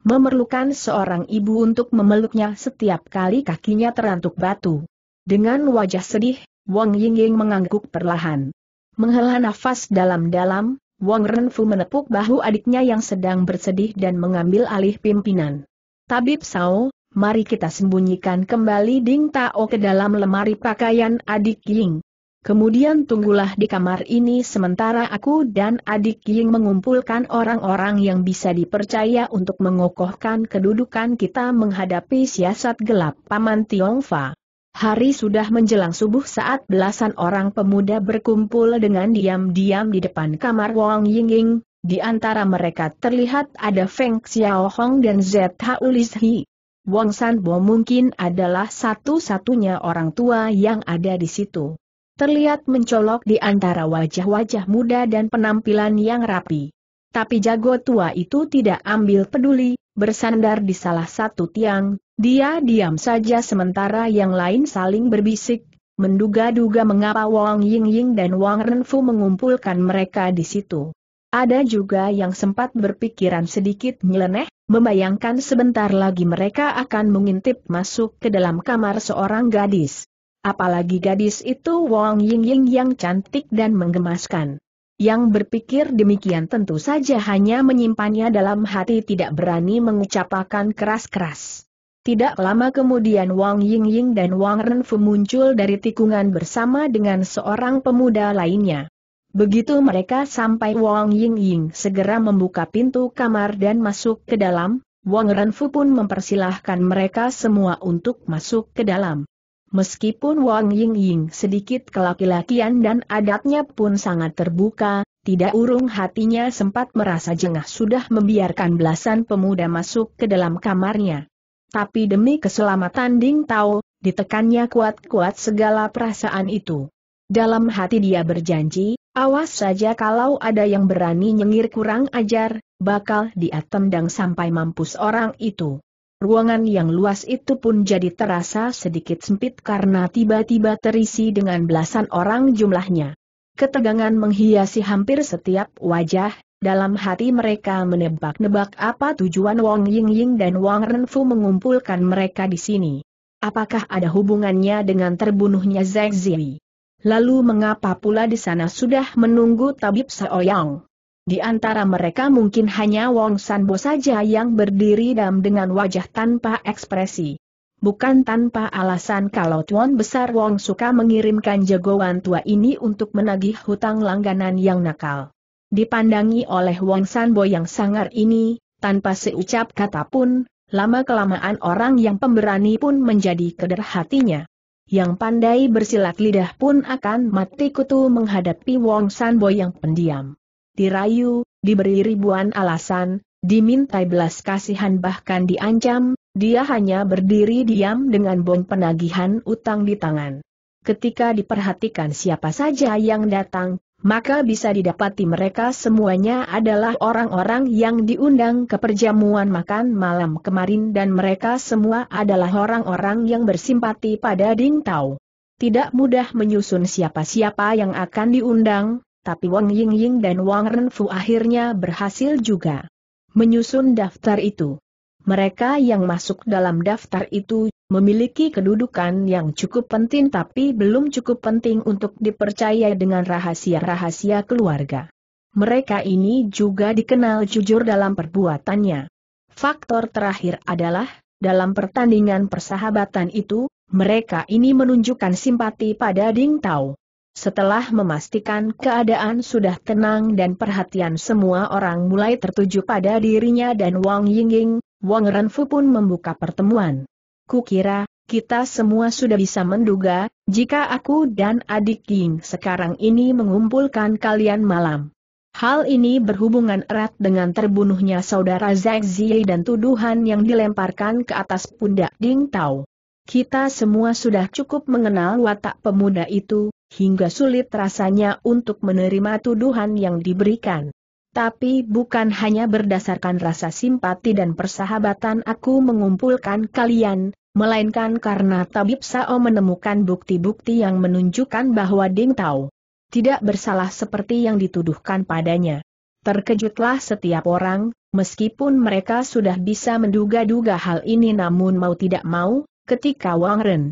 memerlukan seorang ibu untuk memeluknya setiap kali kakinya terantuk batu. Dengan wajah sedih, Wang Yingying mengangguk perlahan. Menghela nafas dalam-dalam, Wang Renfu menepuk bahu adiknya yang sedang bersedih dan mengambil alih pimpinan. Tabib Sao, mari kita sembunyikan kembali Ding Tao ke dalam lemari pakaian adik Ying. Kemudian tunggulah di kamar ini sementara aku dan adik Ying mengumpulkan orang-orang yang bisa dipercaya untuk mengokohkan kedudukan kita menghadapi siasat gelap Paman Tiongfa. Hari sudah menjelang subuh saat belasan orang pemuda berkumpul dengan diam-diam di depan kamar Wang Yingying, di antara mereka terlihat ada Feng Xiaohong dan Zha Ulizhi. Wong San Bo mungkin adalah satu-satunya orang tua yang ada di situ. Terlihat mencolok di antara wajah-wajah muda dan penampilan yang rapi. Tapi jago tua itu tidak ambil peduli, bersandar di salah satu tiang, dia diam saja sementara yang lain saling berbisik, menduga-duga mengapa Wang Ying Ying dan Wang Renfu mengumpulkan mereka di situ. Ada juga yang sempat berpikiran sedikit nyeleneh, membayangkan sebentar lagi mereka akan mengintip masuk ke dalam kamar seorang gadis. Apalagi gadis itu Wang Ying Ying yang cantik dan menggemaskan. Yang berpikir demikian tentu saja hanya menyimpannya dalam hati tidak berani mengucapkan keras-keras. Tidak lama kemudian Wang Yingying dan Wang Renfu muncul dari tikungan bersama dengan seorang pemuda lainnya. Begitu mereka sampai Wang Ying Ying segera membuka pintu kamar dan masuk ke dalam, Wang Renfu pun mempersilahkan mereka semua untuk masuk ke dalam. Meskipun Wang Ying Ying sedikit kelaki-lakian dan adatnya pun sangat terbuka, tidak urung hatinya sempat merasa jengah sudah membiarkan belasan pemuda masuk ke dalam kamarnya. Tapi demi keselamatan Ding Tao, ditekannya kuat-kuat segala perasaan itu. Dalam hati dia berjanji, awas saja kalau ada yang berani nyengir kurang ajar, bakal dia tendang sampai mampus orang itu. Ruangan yang luas itu pun jadi terasa sedikit sempit karena tiba-tiba terisi dengan belasan orang jumlahnya. Ketegangan menghiasi hampir setiap wajah, dalam hati mereka menebak-nebak apa tujuan Wang Ying Ying dan Wang Renfu mengumpulkan mereka di sini. Apakah ada hubungannya dengan terbunuhnya Zhang Ziyi? Lalu mengapa pula di sana sudah menunggu tabib seoyang? Di antara mereka mungkin hanya Wong Sanbo saja yang berdiri dam dengan wajah tanpa ekspresi. Bukan tanpa alasan kalau Tuan Besar Wong suka mengirimkan jagoan tua ini untuk menagih hutang langganan yang nakal. Dipandangi oleh Wong Sanbo yang sangar ini, tanpa seucap kata pun, lama-kelamaan orang yang pemberani pun menjadi keder hatinya. Yang pandai bersilat lidah pun akan mati kutu menghadapi Wong San Bo yang pendiam. Dirayu, diberi ribuan alasan, dimintai belas kasihan bahkan diancam, dia hanya berdiri diam dengan bom penagihan utang di tangan. Ketika diperhatikan siapa saja yang datang, maka bisa didapati mereka semuanya adalah orang-orang yang diundang ke perjamuan makan malam kemarin dan mereka semua adalah orang-orang yang bersimpati pada Ding Tao. Tidak mudah menyusun siapa-siapa yang akan diundang, tapi Wang Yingying dan Wang Renfu akhirnya berhasil juga menyusun daftar itu. Mereka yang masuk dalam daftar itu memiliki kedudukan yang cukup penting tapi belum cukup penting untuk dipercaya dengan rahasia-rahasia keluarga. Mereka ini juga dikenal jujur dalam perbuatannya. Faktor terakhir adalah, dalam pertandingan persahabatan itu, mereka ini menunjukkan simpati pada Ding Tao. Setelah memastikan keadaan sudah tenang dan perhatian semua orang mulai tertuju pada dirinya dan Wang Yingying, Wang Renfu pun membuka pertemuan. Kukira, kita semua sudah bisa menduga, jika aku dan adik Ying sekarang ini mengumpulkan kalian malam. Hal ini berhubungan erat dengan terbunuhnya saudara Zhang Ziyi dan tuduhan yang dilemparkan ke atas pundak Ding Tao. Kita semua sudah cukup mengenal watak pemuda itu, hingga sulit rasanya untuk menerima tuduhan yang diberikan. Tapi bukan hanya berdasarkan rasa simpati dan persahabatan aku mengumpulkan kalian, melainkan karena Tabib Sao menemukan bukti-bukti yang menunjukkan bahwa Ding Tao tidak bersalah seperti yang dituduhkan padanya. Terkejutlah setiap orang, meskipun mereka sudah bisa menduga-duga hal ini namun mau tidak mau, ketika Wang Ren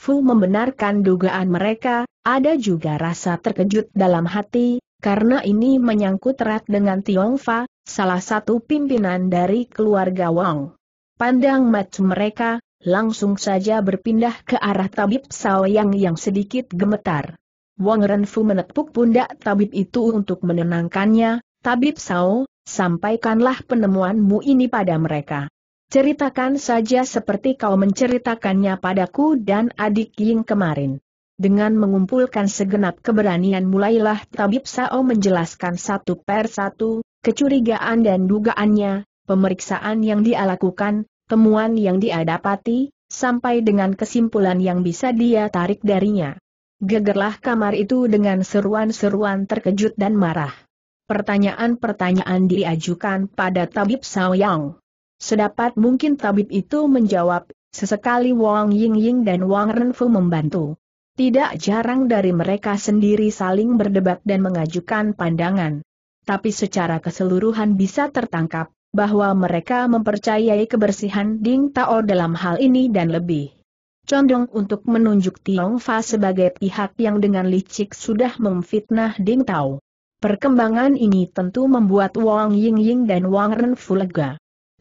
Fu membenarkan dugaan mereka, ada juga rasa terkejut dalam hati, karena ini menyangkut erat dengan Tiong Fa, salah satu pimpinan dari keluarga Wang. Pandang mata mereka, langsung saja berpindah ke arah tabib Saoyang yang sedikit gemetar. Wang Renfu menepuk pundak tabib itu untuk menenangkannya, Tabib Sao, sampaikanlah penemuanmu ini pada mereka. Ceritakan saja seperti kau menceritakannya padaku dan adik Ying kemarin. Dengan mengumpulkan segenap keberanian mulailah Tabib Sao menjelaskan satu per satu, kecurigaan dan dugaannya, pemeriksaan yang dia lakukan, temuan yang dia dapati, sampai dengan kesimpulan yang bisa dia tarik darinya. Gegerlah kamar itu dengan seruan-seruan terkejut dan marah. Pertanyaan-pertanyaan diajukan pada Tabib Sao Yang. Sedapat mungkin tabib itu menjawab, sesekali Wang Yingying dan Wang Renfu membantu. Tidak jarang dari mereka sendiri saling berdebat dan mengajukan pandangan. Tapi secara keseluruhan bisa tertangkap bahwa mereka mempercayai kebersihan Ding Tao dalam hal ini dan lebih condong untuk menunjuk Tiong Fa sebagai pihak yang dengan licik sudah memfitnah Ding Tao. Perkembangan ini tentu membuat Wang Yingying dan Wang Ren lega.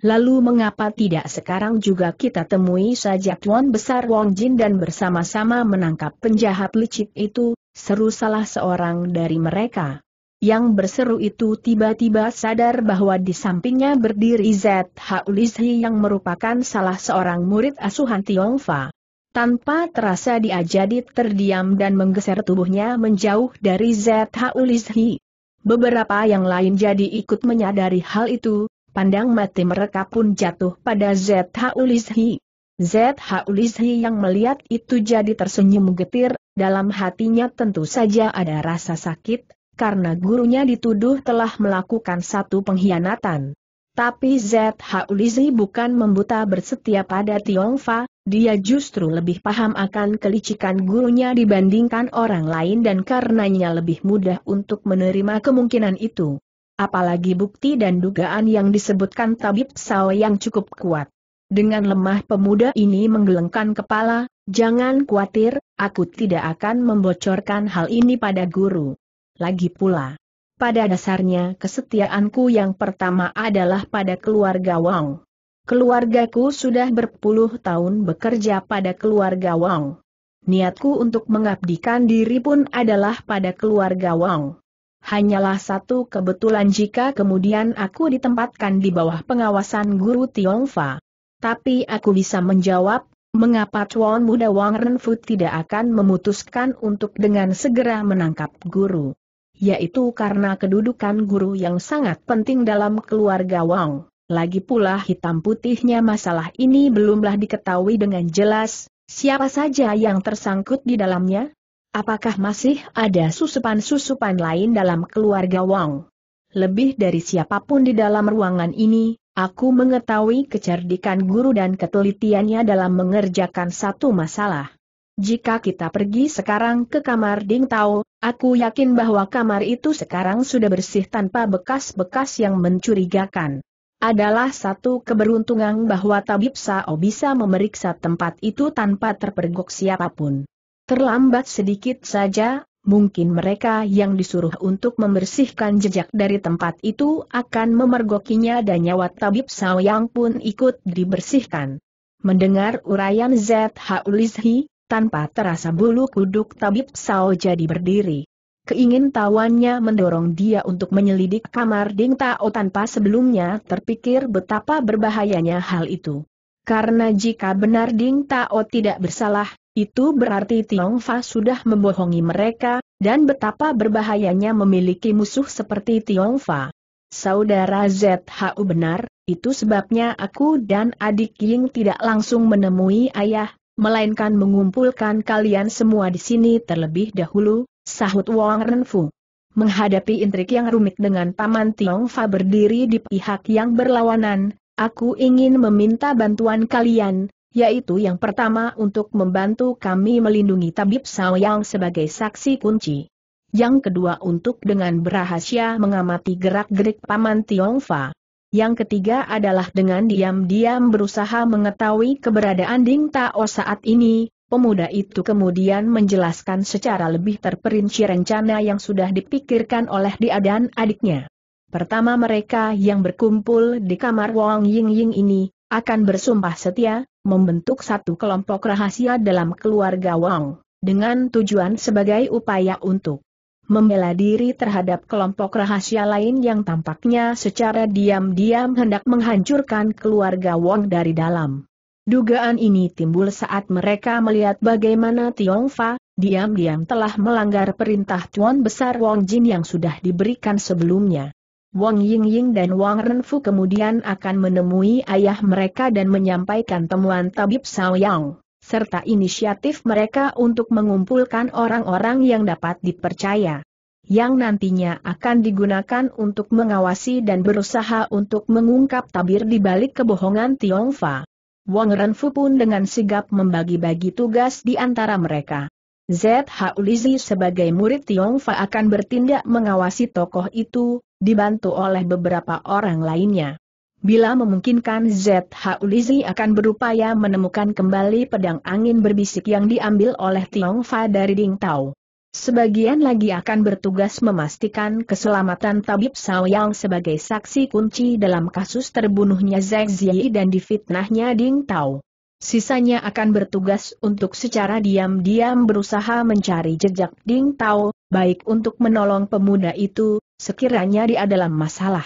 Lalu mengapa tidak sekarang juga kita temui saja Tuan Besar Wong Jin dan bersama-sama menangkap penjahat licik itu, seru salah seorang dari mereka. Yang berseru itu tiba-tiba sadar bahwa di sampingnya berdiri Z.H. Ulizhi yang merupakan salah seorang murid asuhan Tiongfa. Tanpa terasa dia jadi terdiam dan menggeser tubuhnya menjauh dari Z.H. Ulizhi. Beberapa yang lain jadi ikut menyadari hal itu, pandang mati mereka pun jatuh pada ZH Zhaulizhi ZH Ulizhi yang melihat itu jadi tersenyum getir, dalam hatinya tentu saja ada rasa sakit, karena gurunya dituduh telah melakukan satu pengkhianatan. Tapi ZH Ulizhi bukan membuta bersetia pada Tiongfa, dia justru lebih paham akan kelicikan gurunya dibandingkan orang lain dan karenanya lebih mudah untuk menerima kemungkinan itu apalagi bukti dan dugaan yang disebutkan tabib Sao yang cukup kuat. Dengan lemah pemuda ini menggelengkan kepala, jangan khawatir, aku tidak akan membocorkan hal ini pada guru. Lagi pula, pada dasarnya kesetiaanku yang pertama adalah pada keluarga Wang. Keluargaku sudah berpuluh tahun bekerja pada keluarga Wang. Niatku untuk mengabdikan diri pun adalah pada keluarga Wang. Hanyalah satu kebetulan jika kemudian aku ditempatkan di bawah pengawasan guru Tiongfa. Tapi aku bisa menjawab, mengapa Tuan Muda Wang Renfu tidak akan memutuskan untuk dengan segera menangkap guru. Yaitu karena kedudukan guru yang sangat penting dalam keluarga Wang. Lagi pula hitam putihnya masalah ini belumlah diketahui dengan jelas, siapa saja yang tersangkut di dalamnya, Apakah masih ada susupan-susupan lain dalam keluarga Wang? Lebih dari siapapun di dalam ruangan ini, aku mengetahui kecerdikan guru dan ketelitiannya dalam mengerjakan satu masalah. Jika kita pergi sekarang ke kamar Ding Tao, aku yakin bahwa kamar itu sekarang sudah bersih tanpa bekas-bekas yang mencurigakan. Adalah satu keberuntungan bahwa Tabib Sao bisa memeriksa tempat itu tanpa terpergok siapapun. Terlambat sedikit saja, mungkin mereka yang disuruh untuk membersihkan jejak dari tempat itu akan memergokinya dan nyawa tabib yang pun ikut dibersihkan. Mendengar urayan ZH Ulizhi, tanpa terasa bulu kuduk tabib Sao jadi berdiri. Keingin tawannya mendorong dia untuk menyelidik kamar Ding Tao tanpa sebelumnya terpikir betapa berbahayanya hal itu. Karena jika benar Ding Tao tidak bersalah, itu berarti Tiongfa sudah membohongi mereka, dan betapa berbahayanya memiliki musuh seperti Tiongfa. Saudara ZHU benar, itu sebabnya aku dan adik Ying tidak langsung menemui ayah, melainkan mengumpulkan kalian semua di sini terlebih dahulu, sahut Wang Renfu. Menghadapi intrik yang rumit dengan Paman Tiongfa berdiri di pihak yang berlawanan, aku ingin meminta bantuan kalian, yaitu yang pertama untuk membantu kami melindungi Tabib yang sebagai saksi kunci. Yang kedua untuk dengan berahasia mengamati gerak-gerik Paman Tiongfa. Yang ketiga adalah dengan diam-diam berusaha mengetahui keberadaan Ding Tao saat ini, pemuda itu kemudian menjelaskan secara lebih terperinci rencana yang sudah dipikirkan oleh dia dan adiknya. Pertama mereka yang berkumpul di kamar Wang Ying Ying ini, akan bersumpah setia, membentuk satu kelompok rahasia dalam keluarga Wang, dengan tujuan sebagai upaya untuk membela diri terhadap kelompok rahasia lain yang tampaknya secara diam-diam hendak menghancurkan keluarga Wong dari dalam. Dugaan ini timbul saat mereka melihat bagaimana Tiong Fa diam-diam telah melanggar perintah Tuan Besar Wong Jin yang sudah diberikan sebelumnya. Wang Yingying dan Wang Renfu kemudian akan menemui ayah mereka dan menyampaikan temuan tabib Yang, serta inisiatif mereka untuk mengumpulkan orang-orang yang dapat dipercaya yang nantinya akan digunakan untuk mengawasi dan berusaha untuk mengungkap tabir di balik kebohongan Tiongfa. Wang Renfu pun dengan sigap membagi-bagi tugas di antara mereka. ZH Ulizi sebagai murid Tiongfa akan bertindak mengawasi tokoh itu, dibantu oleh beberapa orang lainnya. Bila memungkinkan ZH Ulizi akan berupaya menemukan kembali pedang angin berbisik yang diambil oleh Tiongfa dari Ding Tao. Sebagian lagi akan bertugas memastikan keselamatan Tabib Saoyang sebagai saksi kunci dalam kasus terbunuhnya Zhang Ziyi dan difitnahnya Ding Tao sisanya akan bertugas untuk secara diam-diam berusaha mencari jejak Ding Tao, baik untuk menolong pemuda itu, sekiranya dia dalam masalah.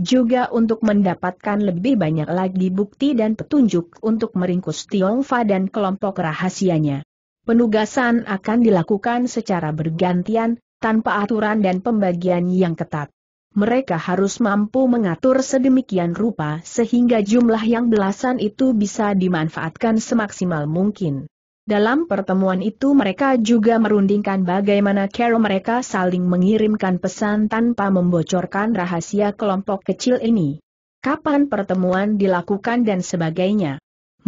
Juga untuk mendapatkan lebih banyak lagi bukti dan petunjuk untuk meringkus Tiongfa dan kelompok rahasianya. Penugasan akan dilakukan secara bergantian, tanpa aturan dan pembagian yang ketat mereka harus mampu mengatur sedemikian rupa sehingga jumlah yang belasan itu bisa dimanfaatkan semaksimal mungkin. Dalam pertemuan itu mereka juga merundingkan bagaimana cara mereka saling mengirimkan pesan tanpa membocorkan rahasia kelompok kecil ini. Kapan pertemuan dilakukan dan sebagainya.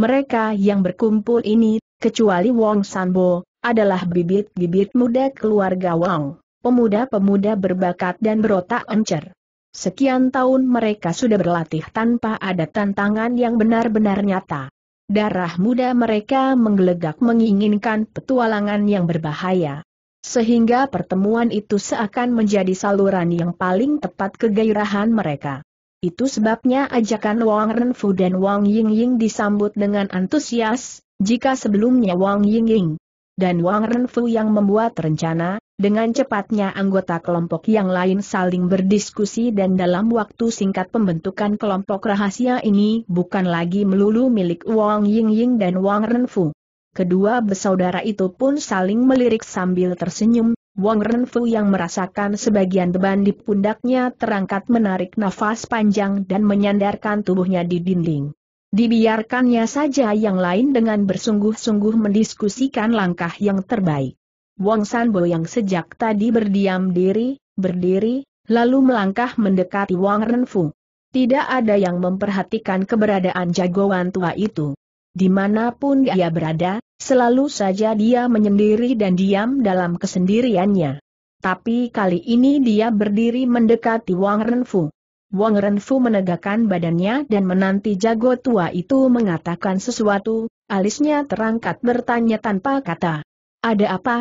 Mereka yang berkumpul ini, kecuali Wong Sanbo, adalah bibit-bibit muda keluarga Wong pemuda-pemuda berbakat dan berotak encer. Sekian tahun mereka sudah berlatih tanpa ada tantangan yang benar-benar nyata. Darah muda mereka menggelegak menginginkan petualangan yang berbahaya. Sehingga pertemuan itu seakan menjadi saluran yang paling tepat kegairahan mereka. Itu sebabnya ajakan Wang Renfu dan Wang Yingying disambut dengan antusias, jika sebelumnya Wang Yingying dan Wang Renfu yang membuat rencana, dengan cepatnya anggota kelompok yang lain saling berdiskusi dan dalam waktu singkat pembentukan kelompok rahasia ini bukan lagi melulu milik Wang Yingying dan Wang Renfu. Kedua bersaudara itu pun saling melirik sambil tersenyum, Wang Renfu yang merasakan sebagian beban di pundaknya terangkat menarik nafas panjang dan menyandarkan tubuhnya di dinding. Dibiarkannya saja yang lain dengan bersungguh-sungguh mendiskusikan langkah yang terbaik. Wong Sanbo yang sejak tadi berdiam diri, berdiri, lalu melangkah mendekati Wang Renfu. Tidak ada yang memperhatikan keberadaan jagoan tua itu. Dimanapun dia berada, selalu saja dia menyendiri dan diam dalam kesendiriannya. Tapi kali ini dia berdiri mendekati Wang Renfu. Wang Renfu menegakkan badannya dan menanti jago tua itu mengatakan sesuatu, alisnya terangkat bertanya tanpa kata. Ada apa?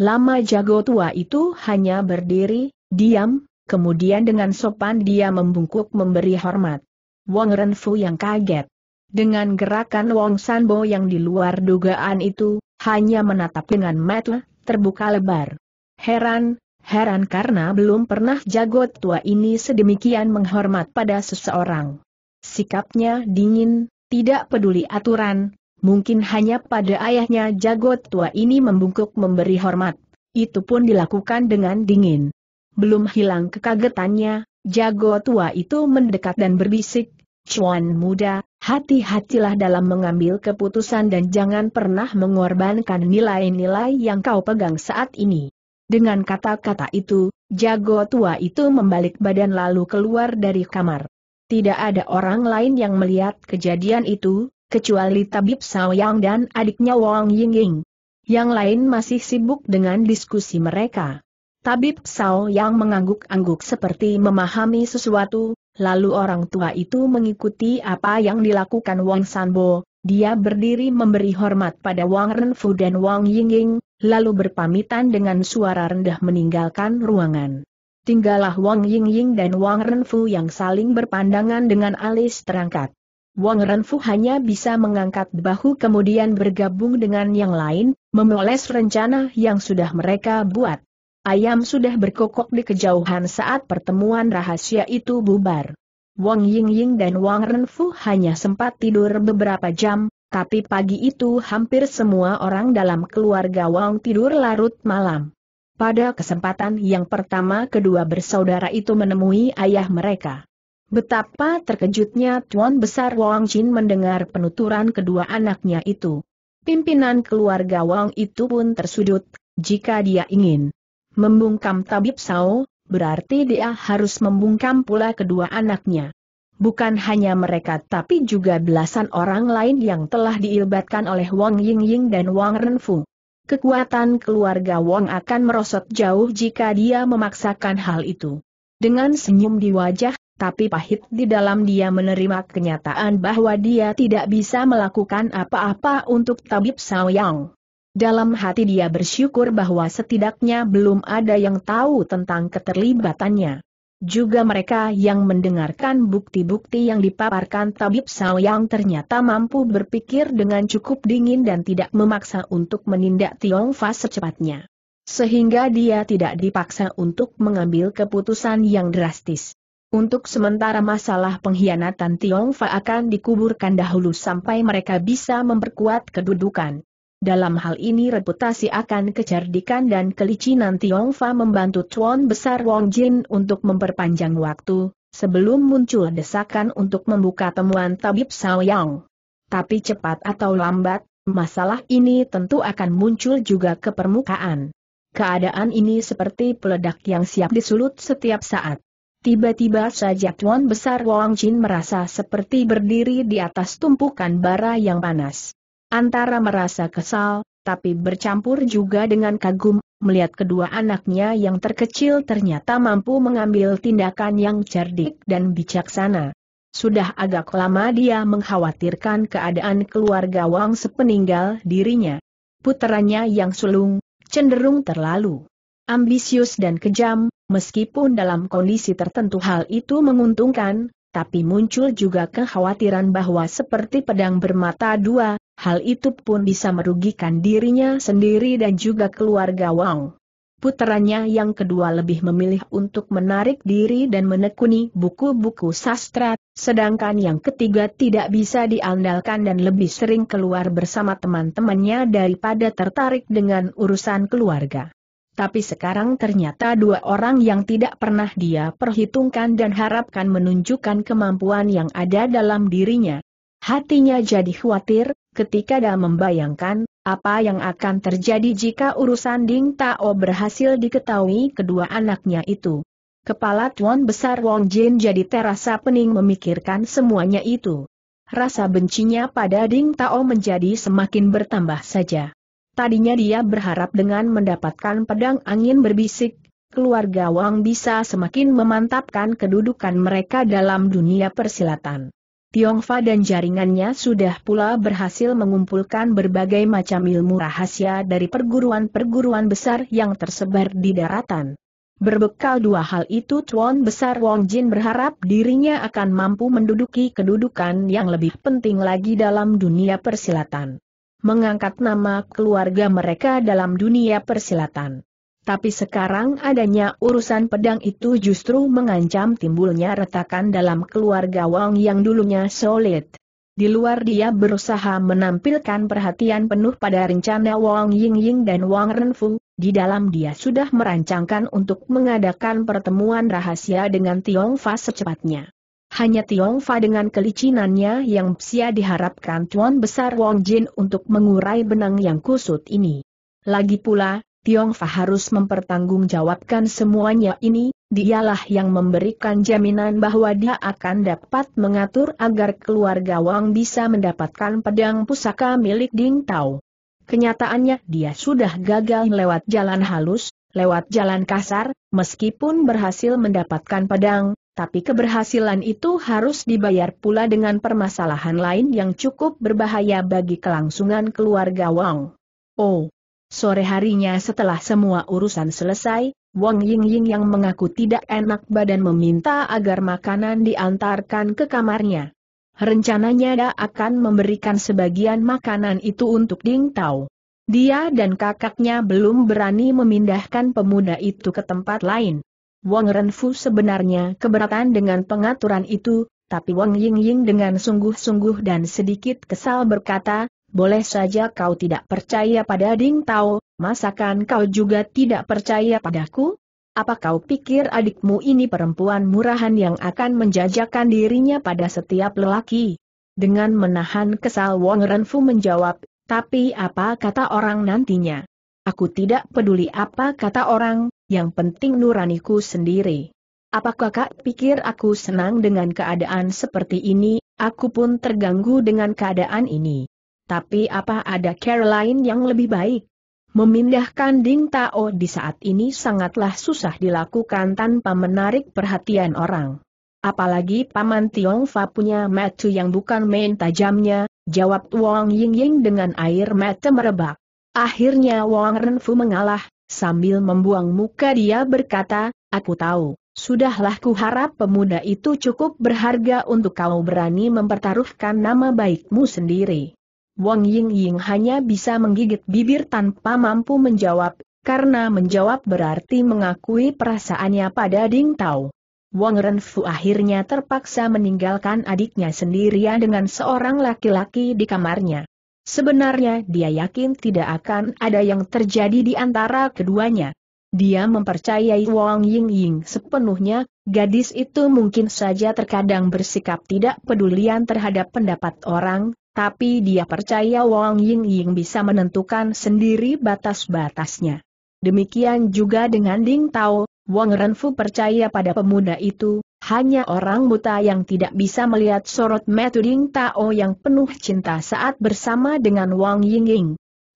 Lama jago tua itu hanya berdiri, diam, kemudian dengan sopan dia membungkuk memberi hormat. Wang Renfu yang kaget. Dengan gerakan Wong Sanbo yang di luar dugaan itu, hanya menatap dengan mata terbuka lebar. Heran, heran karena belum pernah jago tua ini sedemikian menghormat pada seseorang. Sikapnya dingin, tidak peduli aturan, mungkin hanya pada ayahnya jago tua ini membungkuk memberi hormat. Itu pun dilakukan dengan dingin. Belum hilang kekagetannya, jago tua itu mendekat dan berbisik, Cuan muda, hati-hatilah dalam mengambil keputusan dan jangan pernah mengorbankan nilai-nilai yang kau pegang saat ini. Dengan kata-kata itu, jago tua itu membalik badan lalu keluar dari kamar. Tidak ada orang lain yang melihat kejadian itu, kecuali Tabib Yang dan adiknya Wang Yingying. Yang lain masih sibuk dengan diskusi mereka. Tabib Sao yang mengangguk-angguk seperti memahami sesuatu, lalu orang tua itu mengikuti apa yang dilakukan Wang Sanbo, dia berdiri memberi hormat pada Wang Renfu dan Wang Yingying, lalu berpamitan dengan suara rendah meninggalkan ruangan. Tinggallah Wang Yingying dan Wang Renfu yang saling berpandangan dengan alis terangkat. Wang Renfu hanya bisa mengangkat bahu kemudian bergabung dengan yang lain, memoles rencana yang sudah mereka buat. Ayam sudah berkokok di kejauhan saat pertemuan rahasia itu bubar. Wang Yingying dan Wang Renfu hanya sempat tidur beberapa jam, tapi pagi itu hampir semua orang dalam keluarga Wang tidur larut malam. Pada kesempatan yang pertama kedua bersaudara itu menemui ayah mereka. Betapa terkejutnya Tuan Besar Wang Jin mendengar penuturan kedua anaknya itu. Pimpinan keluarga Wang itu pun tersudut, jika dia ingin membungkam tabib Sao, berarti dia harus membungkam pula kedua anaknya. Bukan hanya mereka tapi juga belasan orang lain yang telah diilbatkan oleh Wang Yingying dan Wang Renfu. Kekuatan keluarga Wang akan merosot jauh jika dia memaksakan hal itu. Dengan senyum di wajah, tapi pahit di dalam dia menerima kenyataan bahwa dia tidak bisa melakukan apa-apa untuk tabib Saoyang. Dalam hati dia bersyukur bahwa setidaknya belum ada yang tahu tentang keterlibatannya. Juga mereka yang mendengarkan bukti-bukti yang dipaparkan Tabib Sao yang ternyata mampu berpikir dengan cukup dingin dan tidak memaksa untuk menindak Tiongfa secepatnya. Sehingga dia tidak dipaksa untuk mengambil keputusan yang drastis. Untuk sementara masalah pengkhianatan Tiongfa akan dikuburkan dahulu sampai mereka bisa memperkuat kedudukan. Dalam hal ini reputasi akan kecerdikan dan kelicinan Tiongfa membantu Tuan Besar Wong Jin untuk memperpanjang waktu, sebelum muncul desakan untuk membuka temuan tabib Saoyang. Tapi cepat atau lambat, masalah ini tentu akan muncul juga ke permukaan. Keadaan ini seperti peledak yang siap disulut setiap saat. Tiba-tiba saja Tuan Besar Wang Jin merasa seperti berdiri di atas tumpukan bara yang panas. Antara merasa kesal, tapi bercampur juga dengan kagum, melihat kedua anaknya yang terkecil ternyata mampu mengambil tindakan yang cerdik dan bijaksana. Sudah agak lama dia mengkhawatirkan keadaan keluarga Wang sepeninggal dirinya. Puteranya yang sulung, cenderung terlalu ambisius dan kejam, meskipun dalam kondisi tertentu hal itu menguntungkan, tapi muncul juga kekhawatiran bahwa seperti pedang bermata dua, Hal itu pun bisa merugikan dirinya sendiri dan juga keluarga Wang. Puteranya yang kedua lebih memilih untuk menarik diri dan menekuni buku-buku sastra, sedangkan yang ketiga tidak bisa diandalkan dan lebih sering keluar bersama teman-temannya daripada tertarik dengan urusan keluarga. Tapi sekarang ternyata dua orang yang tidak pernah dia perhitungkan dan harapkan menunjukkan kemampuan yang ada dalam dirinya. Hatinya jadi khawatir, ketika dia membayangkan, apa yang akan terjadi jika urusan Ding Tao berhasil diketahui kedua anaknya itu. Kepala Tuan Besar Wong Jin jadi terasa pening memikirkan semuanya itu. Rasa bencinya pada Ding Tao menjadi semakin bertambah saja. Tadinya dia berharap dengan mendapatkan pedang angin berbisik, keluarga Wang bisa semakin memantapkan kedudukan mereka dalam dunia persilatan. Tiongfa dan jaringannya sudah pula berhasil mengumpulkan berbagai macam ilmu rahasia dari perguruan-perguruan besar yang tersebar di daratan. Berbekal dua hal itu Tuan Besar Wong Jin berharap dirinya akan mampu menduduki kedudukan yang lebih penting lagi dalam dunia persilatan. Mengangkat nama keluarga mereka dalam dunia persilatan. Tapi sekarang adanya urusan pedang itu justru mengancam timbulnya retakan dalam keluarga Wang yang dulunya solid. Di luar dia berusaha menampilkan perhatian penuh pada rencana Wang Yingying dan Wang Renfu, di dalam dia sudah merancangkan untuk mengadakan pertemuan rahasia dengan Tiong Fa secepatnya. Hanya Tiong Fa dengan kelicinannya yang sia diharapkan Tuan Besar Wang Jin untuk mengurai benang yang kusut ini. Lagi pula, Tiongfa harus mempertanggungjawabkan semuanya ini, dialah yang memberikan jaminan bahwa dia akan dapat mengatur agar keluarga Wang bisa mendapatkan pedang pusaka milik Ding Tao. Kenyataannya dia sudah gagal lewat jalan halus, lewat jalan kasar, meskipun berhasil mendapatkan pedang, tapi keberhasilan itu harus dibayar pula dengan permasalahan lain yang cukup berbahaya bagi kelangsungan keluarga Wang. Oh, Sore harinya setelah semua urusan selesai, Wang Yingying yang mengaku tidak enak badan meminta agar makanan diantarkan ke kamarnya. Rencananya dia akan memberikan sebagian makanan itu untuk Ding Tao. Dia dan kakaknya belum berani memindahkan pemuda itu ke tempat lain. Wang Renfu sebenarnya keberatan dengan pengaturan itu, tapi Wang Yingying dengan sungguh-sungguh dan sedikit kesal berkata, boleh saja kau tidak percaya pada Ding Tao, masakan kau juga tidak percaya padaku? Apa kau pikir adikmu ini perempuan murahan yang akan menjajakan dirinya pada setiap lelaki? Dengan menahan kesal Wong Renfu menjawab, tapi apa kata orang nantinya? Aku tidak peduli apa kata orang, yang penting nuraniku sendiri. Apa kakak pikir aku senang dengan keadaan seperti ini, aku pun terganggu dengan keadaan ini. Tapi apa ada Caroline yang lebih baik? Memindahkan Ding Tao di saat ini sangatlah susah dilakukan tanpa menarik perhatian orang. Apalagi Paman Tiong Fa punya metu yang bukan main tajamnya, jawab Wang Ying Ying dengan air mata merebak. Akhirnya Wang Renfu mengalah, sambil membuang muka dia berkata, aku tahu, sudahlah kuharap pemuda itu cukup berharga untuk kau berani mempertaruhkan nama baikmu sendiri. Wang Ying Ying hanya bisa menggigit bibir tanpa mampu menjawab, karena menjawab berarti mengakui perasaannya pada Ding Tao. Wang Renfu akhirnya terpaksa meninggalkan adiknya sendirian dengan seorang laki-laki di kamarnya. Sebenarnya dia yakin tidak akan ada yang terjadi di antara keduanya. Dia mempercayai Wang Ying Ying sepenuhnya, gadis itu mungkin saja terkadang bersikap tidak pedulian terhadap pendapat orang, tapi dia percaya Wang Ying Ying bisa menentukan sendiri batas-batasnya. Demikian juga dengan Ding Tao, Wang Renfu percaya pada pemuda itu, hanya orang buta yang tidak bisa melihat sorot metu Ding Tao yang penuh cinta saat bersama dengan Wang Ying Ying.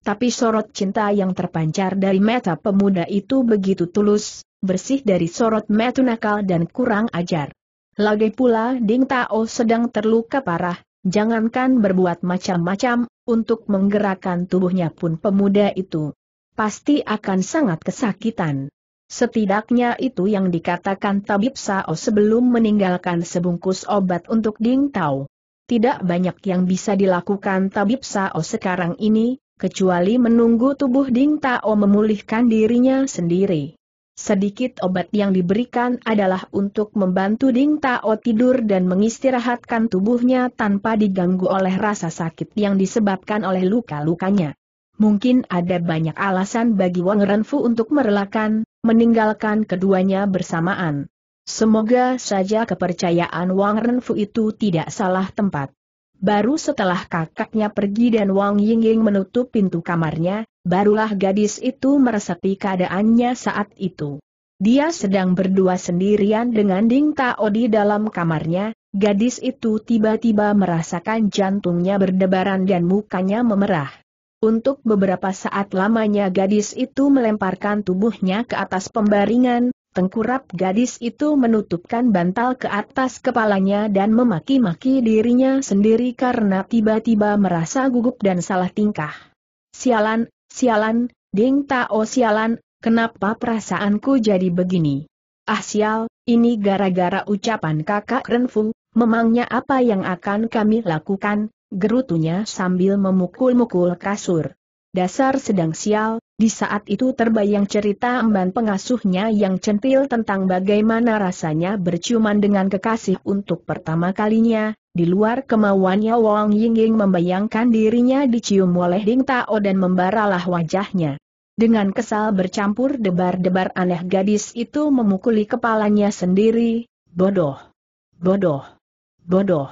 Tapi sorot cinta yang terpancar dari mata pemuda itu begitu tulus, bersih dari sorot metu nakal dan kurang ajar. Lagi pula Ding Tao sedang terluka parah, Jangankan berbuat macam-macam, untuk menggerakkan tubuhnya pun pemuda itu pasti akan sangat kesakitan. Setidaknya itu yang dikatakan tabib Sao sebelum meninggalkan sebungkus obat untuk Ding Tao. Tidak banyak yang bisa dilakukan tabib Sao sekarang ini, kecuali menunggu tubuh Ding Tao memulihkan dirinya sendiri. Sedikit obat yang diberikan adalah untuk membantu Ding Tao tidur dan mengistirahatkan tubuhnya tanpa diganggu oleh rasa sakit yang disebabkan oleh luka-lukanya. Mungkin ada banyak alasan bagi Wang Renfu untuk merelakan, meninggalkan keduanya bersamaan. Semoga saja kepercayaan Wang Renfu itu tidak salah tempat. Baru setelah kakaknya pergi dan Wang Yingying menutup pintu kamarnya, Barulah gadis itu meresapi keadaannya saat itu. Dia sedang berdua sendirian dengan Ding Tao di dalam kamarnya, gadis itu tiba-tiba merasakan jantungnya berdebaran dan mukanya memerah. Untuk beberapa saat lamanya gadis itu melemparkan tubuhnya ke atas pembaringan, tengkurap gadis itu menutupkan bantal ke atas kepalanya dan memaki-maki dirinya sendiri karena tiba-tiba merasa gugup dan salah tingkah. Sialan, Sialan, Ding Tao sialan, kenapa perasaanku jadi begini? Ah sial, ini gara-gara ucapan kakak Renfu, memangnya apa yang akan kami lakukan, gerutunya sambil memukul-mukul kasur. Dasar sedang sial, di saat itu terbayang cerita emban pengasuhnya yang centil tentang bagaimana rasanya berciuman dengan kekasih untuk pertama kalinya, di luar kemauannya Wang Yingying membayangkan dirinya dicium oleh Ding Tao dan membaralah wajahnya. Dengan kesal bercampur debar-debar aneh gadis itu memukuli kepalanya sendiri, bodoh, bodoh, bodoh.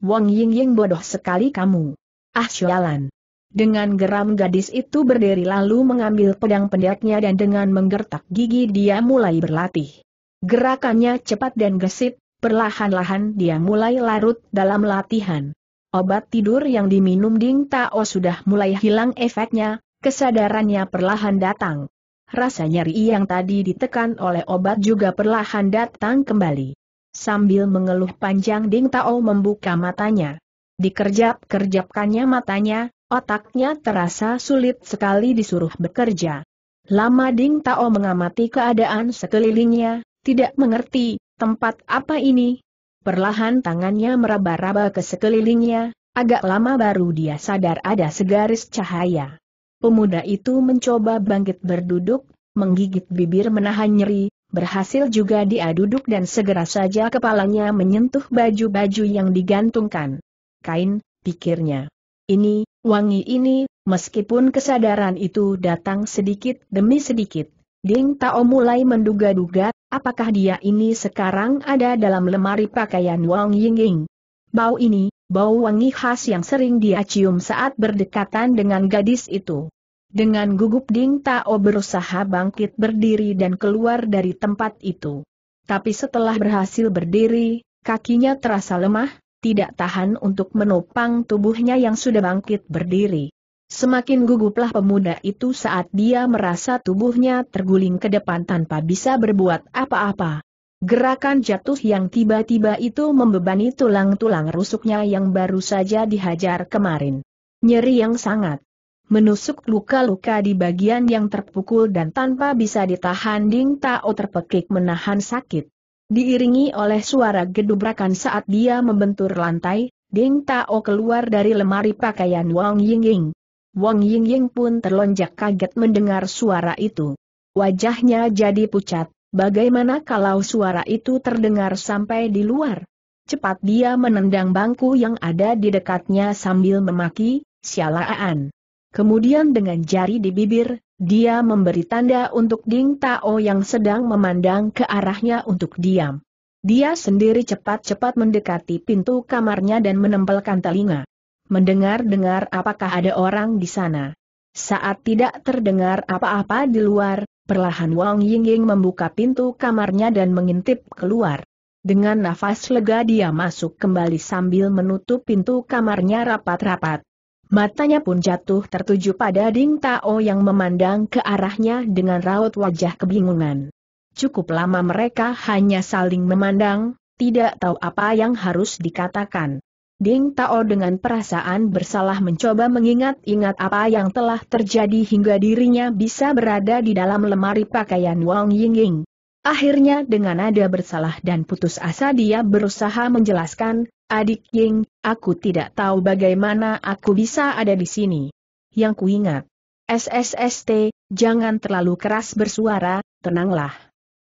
Wang Yingying bodoh sekali kamu. Ah syualan. Dengan geram gadis itu berdiri lalu mengambil pedang pendeknya dan dengan menggertak gigi dia mulai berlatih. Gerakannya cepat dan gesit, perlahan-lahan dia mulai larut dalam latihan. Obat tidur yang diminum Ding Tao sudah mulai hilang efeknya, kesadarannya perlahan datang. Rasa nyeri yang tadi ditekan oleh obat juga perlahan datang kembali. Sambil mengeluh panjang Ding Tao membuka matanya. Dikerjap-kerjapkannya matanya, Otaknya terasa sulit sekali disuruh bekerja. Lama Ding Tao mengamati keadaan sekelilingnya, tidak mengerti, tempat apa ini? Perlahan tangannya meraba-raba ke sekelilingnya, agak lama baru dia sadar ada segaris cahaya. Pemuda itu mencoba bangkit berduduk, menggigit bibir menahan nyeri, berhasil juga dia duduk dan segera saja kepalanya menyentuh baju-baju yang digantungkan. Kain, pikirnya. Ini, wangi ini, meskipun kesadaran itu datang sedikit demi sedikit. Ding Tao mulai menduga-duga, apakah dia ini sekarang ada dalam lemari pakaian Wang Yingying. Bau ini, bau wangi khas yang sering dia cium saat berdekatan dengan gadis itu. Dengan gugup Ding Tao berusaha bangkit berdiri dan keluar dari tempat itu. Tapi setelah berhasil berdiri, kakinya terasa lemah, tidak tahan untuk menopang tubuhnya yang sudah bangkit berdiri. Semakin guguplah pemuda itu saat dia merasa tubuhnya terguling ke depan tanpa bisa berbuat apa-apa. Gerakan jatuh yang tiba-tiba itu membebani tulang-tulang rusuknya yang baru saja dihajar kemarin. Nyeri yang sangat menusuk luka-luka di bagian yang terpukul dan tanpa bisa ditahan Ding Tao terpekik menahan sakit. Diiringi oleh suara gedubrakan saat dia membentur lantai, Ding Tao keluar dari lemari pakaian Wang Yingying. Wang Yingying pun terlonjak kaget mendengar suara itu. Wajahnya jadi pucat, bagaimana kalau suara itu terdengar sampai di luar? Cepat dia menendang bangku yang ada di dekatnya sambil memaki, sialaan. Kemudian dengan jari di bibir, dia memberi tanda untuk Ding Tao yang sedang memandang ke arahnya untuk diam. Dia sendiri cepat-cepat mendekati pintu kamarnya dan menempelkan telinga. Mendengar-dengar apakah ada orang di sana. Saat tidak terdengar apa-apa di luar, perlahan Wang Yingying membuka pintu kamarnya dan mengintip keluar. Dengan nafas lega dia masuk kembali sambil menutup pintu kamarnya rapat-rapat. Matanya pun jatuh tertuju pada Ding Tao yang memandang ke arahnya dengan raut wajah kebingungan. Cukup lama mereka hanya saling memandang, tidak tahu apa yang harus dikatakan. Ding Tao dengan perasaan bersalah mencoba mengingat-ingat apa yang telah terjadi hingga dirinya bisa berada di dalam lemari pakaian Wang Yingying. Akhirnya dengan nada bersalah dan putus asa dia berusaha menjelaskan, Adik Ying, aku tidak tahu bagaimana aku bisa ada di sini. Yang kuingat. SSST, jangan terlalu keras bersuara, tenanglah.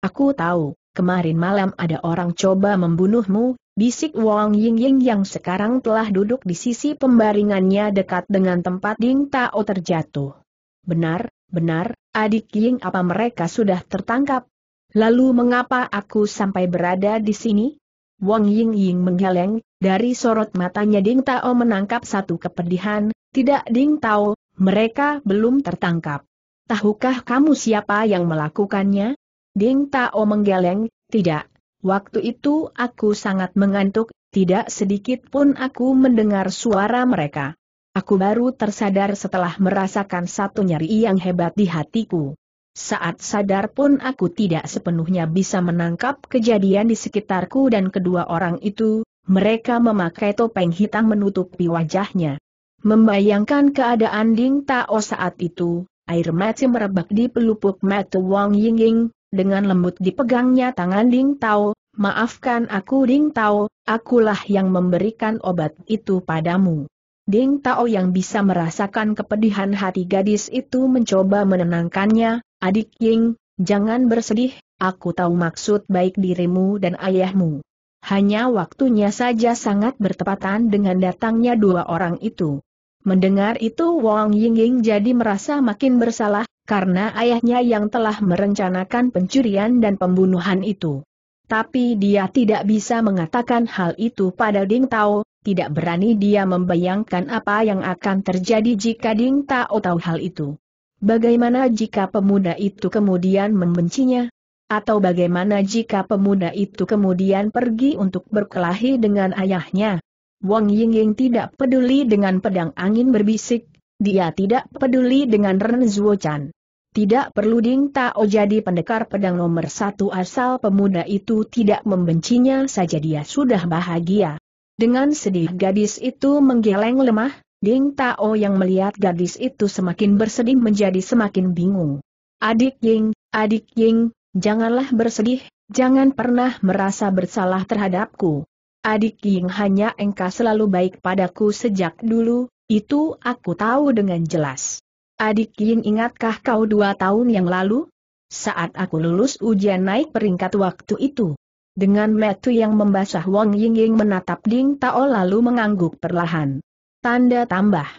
Aku tahu, kemarin malam ada orang coba membunuhmu, bisik Wang Ying Ying yang sekarang telah duduk di sisi pembaringannya dekat dengan tempat Ding Tao terjatuh. Benar, benar, adik Ying apa mereka sudah tertangkap? Lalu mengapa aku sampai berada di sini? Wang Ying Ying menggeleng, dari sorot matanya Ding Tao menangkap satu kepedihan, tidak Ding Tao, mereka belum tertangkap. Tahukah kamu siapa yang melakukannya? Ding Tao menggeleng, tidak. Waktu itu aku sangat mengantuk, tidak sedikit pun aku mendengar suara mereka. Aku baru tersadar setelah merasakan satu nyeri yang hebat di hatiku. Saat sadar pun aku tidak sepenuhnya bisa menangkap kejadian di sekitarku dan kedua orang itu, mereka memakai topeng hitam menutupi wajahnya. Membayangkan keadaan Ding Tao saat itu, air mata merebak di pelupuk mata Wang Yingying, dengan lembut dipegangnya tangan Ding Tao, maafkan aku Ding Tao, akulah yang memberikan obat itu padamu. Ding Tao yang bisa merasakan kepedihan hati gadis itu mencoba menenangkannya, Adik Ying, jangan bersedih, aku tahu maksud baik dirimu dan ayahmu. Hanya waktunya saja sangat bertepatan dengan datangnya dua orang itu. Mendengar itu Wang Yingying jadi merasa makin bersalah, karena ayahnya yang telah merencanakan pencurian dan pembunuhan itu. Tapi dia tidak bisa mengatakan hal itu pada Ding Tao, tidak berani dia membayangkan apa yang akan terjadi jika Ding Tao tahu hal itu. Bagaimana jika pemuda itu kemudian membencinya? Atau bagaimana jika pemuda itu kemudian pergi untuk berkelahi dengan ayahnya? Wang Yingying tidak peduli dengan pedang angin berbisik, dia tidak peduli dengan Ren Zuochan. Tidak perlu Ding Tao jadi pendekar pedang nomor satu asal pemuda itu tidak membencinya saja dia sudah bahagia. Dengan sedih gadis itu menggeleng lemah, Ding Tao yang melihat gadis itu semakin bersedih menjadi semakin bingung. Adik Ying, adik Ying, janganlah bersedih, jangan pernah merasa bersalah terhadapku. Adik Ying hanya engkau selalu baik padaku sejak dulu, itu aku tahu dengan jelas. Adik Ying ingatkah kau dua tahun yang lalu? Saat aku lulus ujian naik peringkat waktu itu. Dengan metu yang membasah Wang Ying Ying menatap Ding Tao lalu mengangguk perlahan tanda tambah.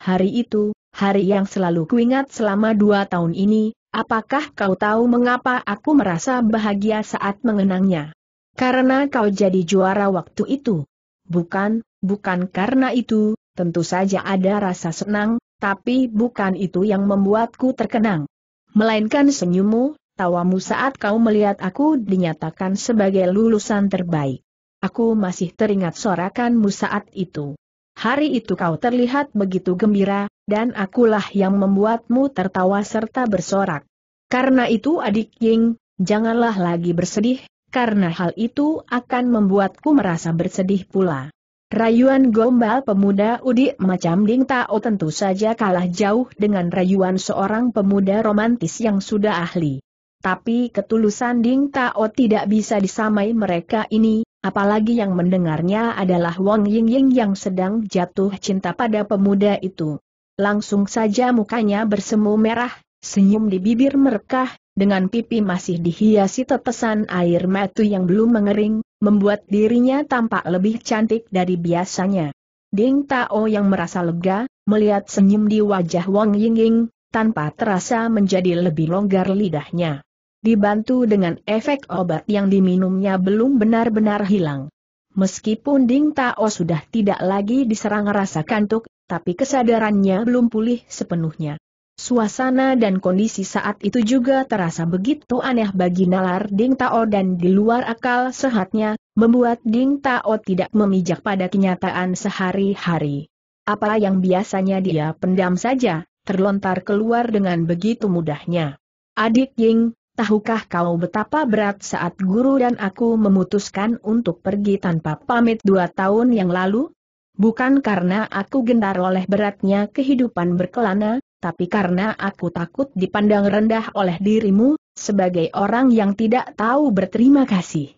Hari itu, hari yang selalu kuingat selama dua tahun ini, apakah kau tahu mengapa aku merasa bahagia saat mengenangnya? Karena kau jadi juara waktu itu. Bukan, bukan karena itu, tentu saja ada rasa senang, tapi bukan itu yang membuatku terkenang. Melainkan senyummu, tawamu saat kau melihat aku dinyatakan sebagai lulusan terbaik. Aku masih teringat sorakanmu saat itu. Hari itu kau terlihat begitu gembira, dan akulah yang membuatmu tertawa serta bersorak. Karena itu adik Ying, janganlah lagi bersedih, karena hal itu akan membuatku merasa bersedih pula. Rayuan gombal pemuda udik macam Ding Tao tentu saja kalah jauh dengan rayuan seorang pemuda romantis yang sudah ahli. Tapi ketulusan Ding Tao tidak bisa disamai mereka ini, Apalagi yang mendengarnya adalah Wang Yingying yang sedang jatuh cinta pada pemuda itu. Langsung saja mukanya bersemu merah, senyum di bibir merekah, dengan pipi masih dihiasi tetesan air mata yang belum mengering, membuat dirinya tampak lebih cantik dari biasanya. Ding Tao yang merasa lega, melihat senyum di wajah Wang Yingying, tanpa terasa menjadi lebih longgar lidahnya dibantu dengan efek obat yang diminumnya belum benar-benar hilang. Meskipun Ding Tao sudah tidak lagi diserang rasa kantuk, tapi kesadarannya belum pulih sepenuhnya. Suasana dan kondisi saat itu juga terasa begitu aneh bagi nalar Ding Tao dan di luar akal sehatnya, membuat Ding Tao tidak memijak pada kenyataan sehari-hari. Apa yang biasanya dia pendam saja, terlontar keluar dengan begitu mudahnya. Adik Ying, tahukah kau betapa berat saat guru dan aku memutuskan untuk pergi tanpa pamit dua tahun yang lalu? Bukan karena aku gentar oleh beratnya kehidupan berkelana, tapi karena aku takut dipandang rendah oleh dirimu, sebagai orang yang tidak tahu berterima kasih.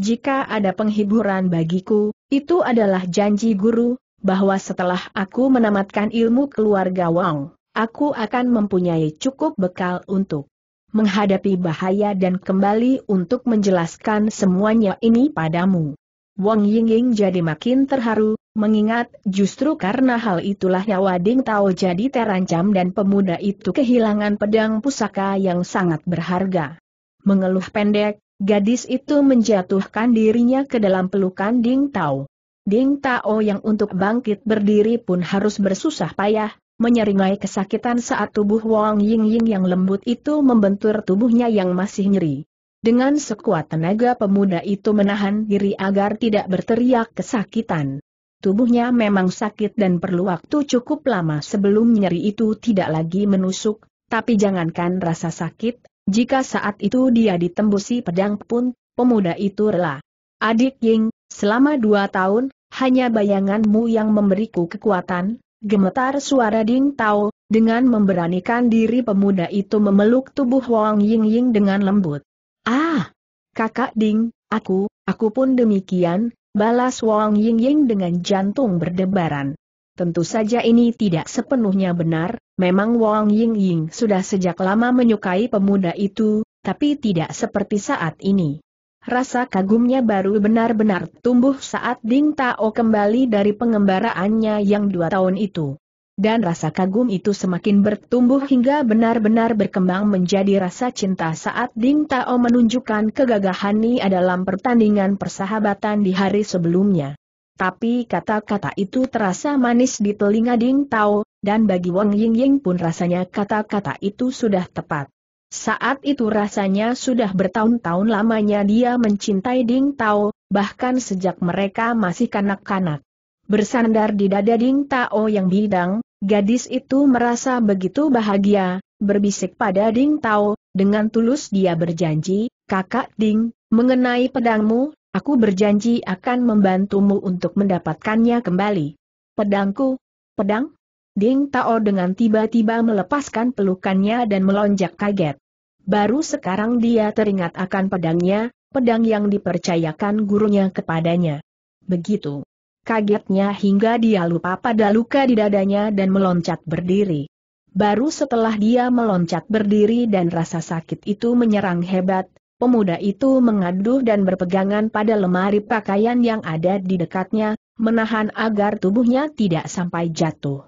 Jika ada penghiburan bagiku, itu adalah janji guru, bahwa setelah aku menamatkan ilmu keluarga Wang, aku akan mempunyai cukup bekal untuk menghadapi bahaya dan kembali untuk menjelaskan semuanya ini padamu. Wang Yingying jadi makin terharu, mengingat justru karena hal itulah nyawa Ding Tao jadi terancam dan pemuda itu kehilangan pedang pusaka yang sangat berharga. Mengeluh pendek, gadis itu menjatuhkan dirinya ke dalam pelukan Ding Tao. Ding Tao yang untuk bangkit berdiri pun harus bersusah payah, menyeringai kesakitan saat tubuh Wang Ying Ying yang lembut itu membentur tubuhnya yang masih nyeri. Dengan sekuat tenaga pemuda itu menahan diri agar tidak berteriak kesakitan. Tubuhnya memang sakit dan perlu waktu cukup lama sebelum nyeri itu tidak lagi menusuk, tapi jangankan rasa sakit, jika saat itu dia ditembusi pedang pun, pemuda itu rela. Adik Ying, selama dua tahun, hanya bayanganmu yang memberiku kekuatan, Gemetar suara Ding Tao, dengan memberanikan diri pemuda itu memeluk tubuh Wang Ying Ying dengan lembut. Ah! Kakak Ding, aku, aku pun demikian, balas Wang Ying Ying dengan jantung berdebaran. Tentu saja ini tidak sepenuhnya benar, memang Wang Ying Ying sudah sejak lama menyukai pemuda itu, tapi tidak seperti saat ini. Rasa kagumnya baru benar-benar tumbuh saat Ding Tao kembali dari pengembaraannya yang dua tahun itu. Dan rasa kagum itu semakin bertumbuh hingga benar-benar berkembang menjadi rasa cinta saat Ding Tao menunjukkan kegagahan Ni dalam pertandingan persahabatan di hari sebelumnya. Tapi kata-kata itu terasa manis di telinga Ding Tao, dan bagi Wang Yingying pun rasanya kata-kata itu sudah tepat. Saat itu rasanya sudah bertahun-tahun lamanya dia mencintai Ding Tao, bahkan sejak mereka masih kanak-kanak. Bersandar di dada Ding Tao yang bidang, gadis itu merasa begitu bahagia, berbisik pada Ding Tao, dengan tulus dia berjanji, kakak Ding, mengenai pedangmu, aku berjanji akan membantumu untuk mendapatkannya kembali. Pedangku? Pedang? Ding Tao dengan tiba-tiba melepaskan pelukannya dan melonjak kaget. Baru sekarang dia teringat akan pedangnya, pedang yang dipercayakan gurunya kepadanya. Begitu. Kagetnya hingga dia lupa pada luka di dadanya dan meloncat berdiri. Baru setelah dia meloncat berdiri dan rasa sakit itu menyerang hebat, pemuda itu mengaduh dan berpegangan pada lemari pakaian yang ada di dekatnya, menahan agar tubuhnya tidak sampai jatuh.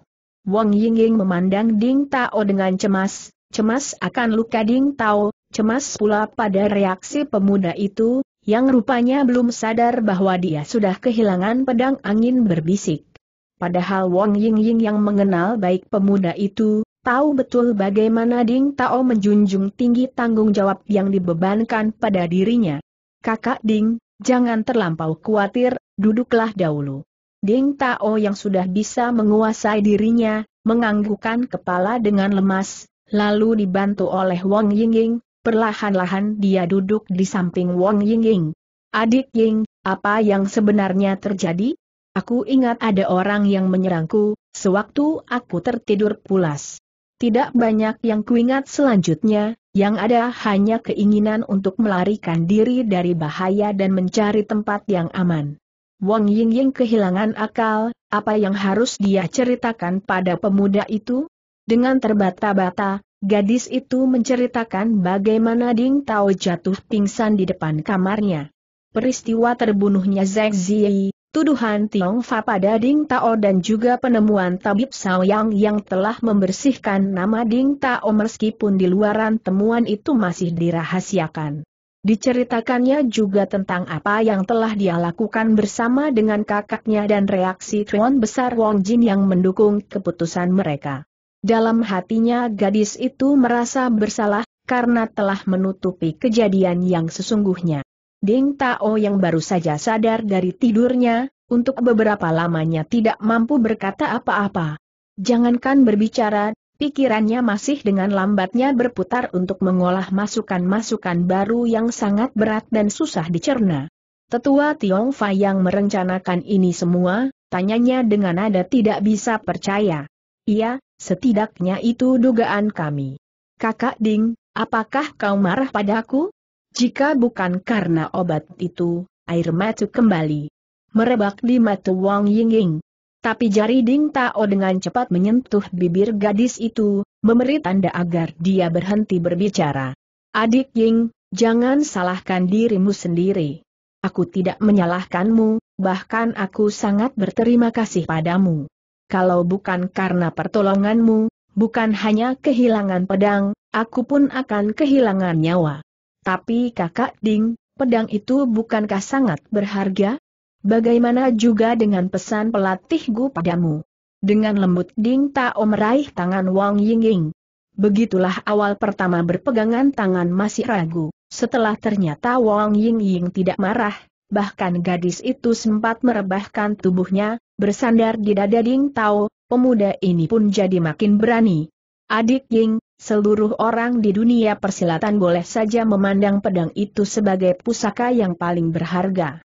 Wang Yingying memandang Ding Tao dengan cemas, cemas akan luka Ding Tao, cemas pula pada reaksi pemuda itu, yang rupanya belum sadar bahwa dia sudah kehilangan pedang angin berbisik. Padahal Wang Yingying yang mengenal baik pemuda itu, tahu betul bagaimana Ding Tao menjunjung tinggi tanggung jawab yang dibebankan pada dirinya. Kakak Ding, jangan terlampau khawatir, duduklah dahulu. Ding Tao yang sudah bisa menguasai dirinya, menganggukkan kepala dengan lemas, lalu dibantu oleh Wang Yingying, perlahan-lahan dia duduk di samping Wang Yingying. Adik Ying, apa yang sebenarnya terjadi? Aku ingat ada orang yang menyerangku, sewaktu aku tertidur pulas. Tidak banyak yang kuingat selanjutnya, yang ada hanya keinginan untuk melarikan diri dari bahaya dan mencari tempat yang aman. Wang Ying Ying kehilangan akal, apa yang harus dia ceritakan pada pemuda itu? Dengan terbata-bata, gadis itu menceritakan bagaimana Ding Tao jatuh pingsan di depan kamarnya. Peristiwa terbunuhnya Zhang Ziyi, tuduhan Tiong Fa pada Ding Tao dan juga penemuan tabib Saoyang yang telah membersihkan nama Ding Tao meskipun di luaran temuan itu masih dirahasiakan. Diceritakannya juga tentang apa yang telah dia lakukan bersama dengan kakaknya dan reaksi Tuan Besar Wong Jin yang mendukung keputusan mereka. Dalam hatinya gadis itu merasa bersalah karena telah menutupi kejadian yang sesungguhnya. Ding Tao yang baru saja sadar dari tidurnya, untuk beberapa lamanya tidak mampu berkata apa-apa. Jangankan berbicara, Pikirannya masih dengan lambatnya berputar untuk mengolah masukan-masukan baru yang sangat berat dan susah dicerna. Tetua Tiong Fa yang merencanakan ini semua, tanyanya dengan nada tidak bisa percaya. Iya, setidaknya itu dugaan kami. Kakak Ding, apakah kau marah padaku? Jika bukan karena obat itu, air matuk kembali merebak di mata Wang Yingying. Tapi jari Ding Tao dengan cepat menyentuh bibir gadis itu, memberi tanda agar dia berhenti berbicara. Adik Ying, jangan salahkan dirimu sendiri. Aku tidak menyalahkanmu, bahkan aku sangat berterima kasih padamu. Kalau bukan karena pertolonganmu, bukan hanya kehilangan pedang, aku pun akan kehilangan nyawa. Tapi kakak Ding, pedang itu bukankah sangat berharga? Bagaimana juga dengan pesan pelatih Gu padamu? Dengan lembut Ding Tao meraih tangan Wang Yingying. Begitulah awal pertama berpegangan tangan masih ragu. Setelah ternyata Wang Yingying tidak marah, bahkan gadis itu sempat merebahkan tubuhnya, bersandar di dada Ding Tao, pemuda ini pun jadi makin berani. Adik Ying, seluruh orang di dunia persilatan boleh saja memandang pedang itu sebagai pusaka yang paling berharga.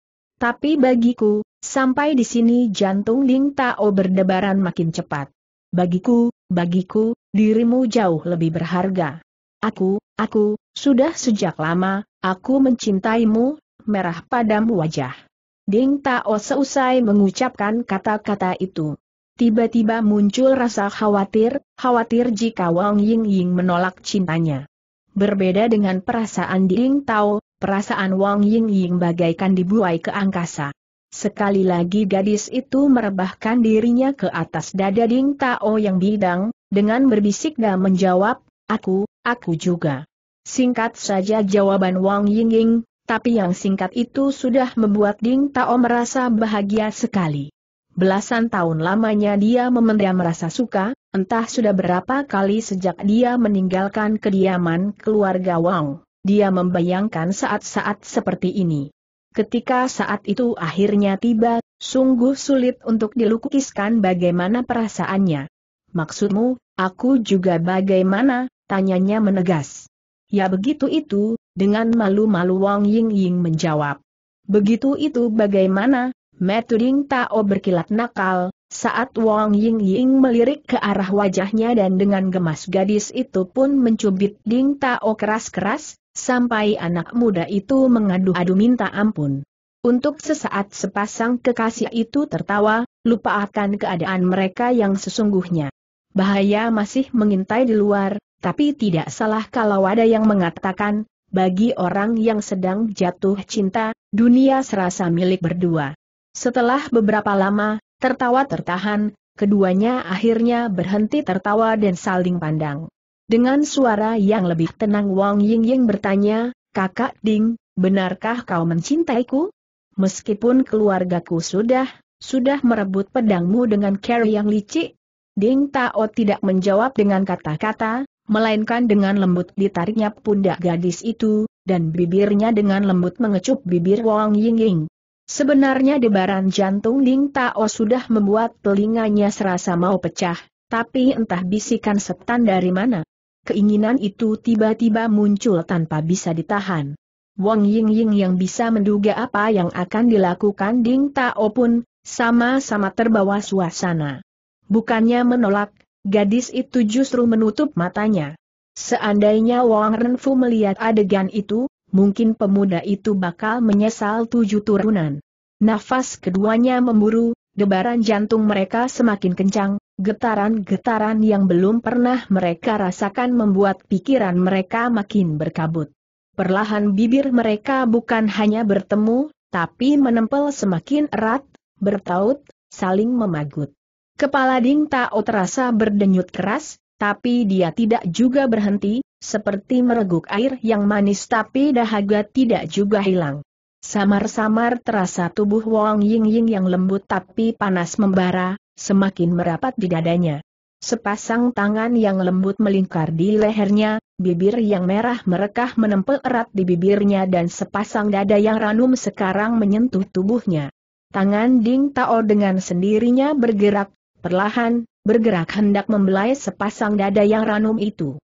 Tapi bagiku, sampai di sini jantung Ling Tao berdebaran makin cepat. Bagiku, bagiku, dirimu jauh lebih berharga. Aku, aku, sudah sejak lama, aku mencintaimu, merah padam wajah. Ding Tao seusai mengucapkan kata-kata itu. Tiba-tiba muncul rasa khawatir, khawatir jika Wang Ying Ying menolak cintanya. Berbeda dengan perasaan Ding Tao, Perasaan Wang Ying Ying bagaikan dibuai ke angkasa. Sekali lagi gadis itu merebahkan dirinya ke atas dada Ding Tao yang bidang, dengan berbisik dan menjawab, aku, aku juga. Singkat saja jawaban Wang Ying Ying, tapi yang singkat itu sudah membuat Ding Tao merasa bahagia sekali. Belasan tahun lamanya dia memendam merasa suka, entah sudah berapa kali sejak dia meninggalkan kediaman keluarga Wang. Dia membayangkan saat-saat seperti ini. Ketika saat itu akhirnya tiba, sungguh sulit untuk dilukiskan bagaimana perasaannya. Maksudmu, aku juga bagaimana, tanyanya menegas. Ya begitu itu, dengan malu-malu Wang Ying Ying menjawab. Begitu itu bagaimana, Meturing Tao berkilat nakal, saat Wang Ying Ying melirik ke arah wajahnya dan dengan gemas gadis itu pun mencubit Ding Tao keras-keras, sampai anak muda itu mengadu-adu minta ampun. Untuk sesaat sepasang kekasih itu tertawa, lupa akan keadaan mereka yang sesungguhnya. Bahaya masih mengintai di luar, tapi tidak salah kalau ada yang mengatakan, bagi orang yang sedang jatuh cinta, dunia serasa milik berdua. Setelah beberapa lama, tertawa tertahan, keduanya akhirnya berhenti tertawa dan saling pandang. Dengan suara yang lebih tenang Wang Ying Ying bertanya, Kakak Ding, benarkah kau mencintaiku? Meskipun keluargaku sudah, sudah merebut pedangmu dengan cara yang licik? Ding Tao tidak menjawab dengan kata-kata, melainkan dengan lembut ditariknya pundak gadis itu, dan bibirnya dengan lembut mengecup bibir Wang Ying Ying. Sebenarnya debaran jantung Ding Tao sudah membuat telinganya serasa mau pecah, tapi entah bisikan setan dari mana. Keinginan itu tiba-tiba muncul tanpa bisa ditahan. Wang Ying Ying yang bisa menduga apa yang akan dilakukan Ding Tao pun, sama-sama terbawa suasana. Bukannya menolak, gadis itu justru menutup matanya. Seandainya Wang Renfu melihat adegan itu, mungkin pemuda itu bakal menyesal tujuh turunan. Nafas keduanya memburu, debaran jantung mereka semakin kencang, getaran-getaran yang belum pernah mereka rasakan membuat pikiran mereka makin berkabut. Perlahan bibir mereka bukan hanya bertemu, tapi menempel semakin erat, bertaut, saling memagut. Kepala Ding Tao terasa berdenyut keras, tapi dia tidak juga berhenti, seperti mereguk air yang manis tapi dahaga tidak juga hilang. Samar-samar terasa tubuh Wang Ying Ying yang lembut tapi panas membara, semakin merapat di dadanya. Sepasang tangan yang lembut melingkar di lehernya, bibir yang merah merekah menempel erat di bibirnya dan sepasang dada yang ranum sekarang menyentuh tubuhnya. Tangan Ding Tao dengan sendirinya bergerak, perlahan, bergerak hendak membelai sepasang dada yang ranum itu.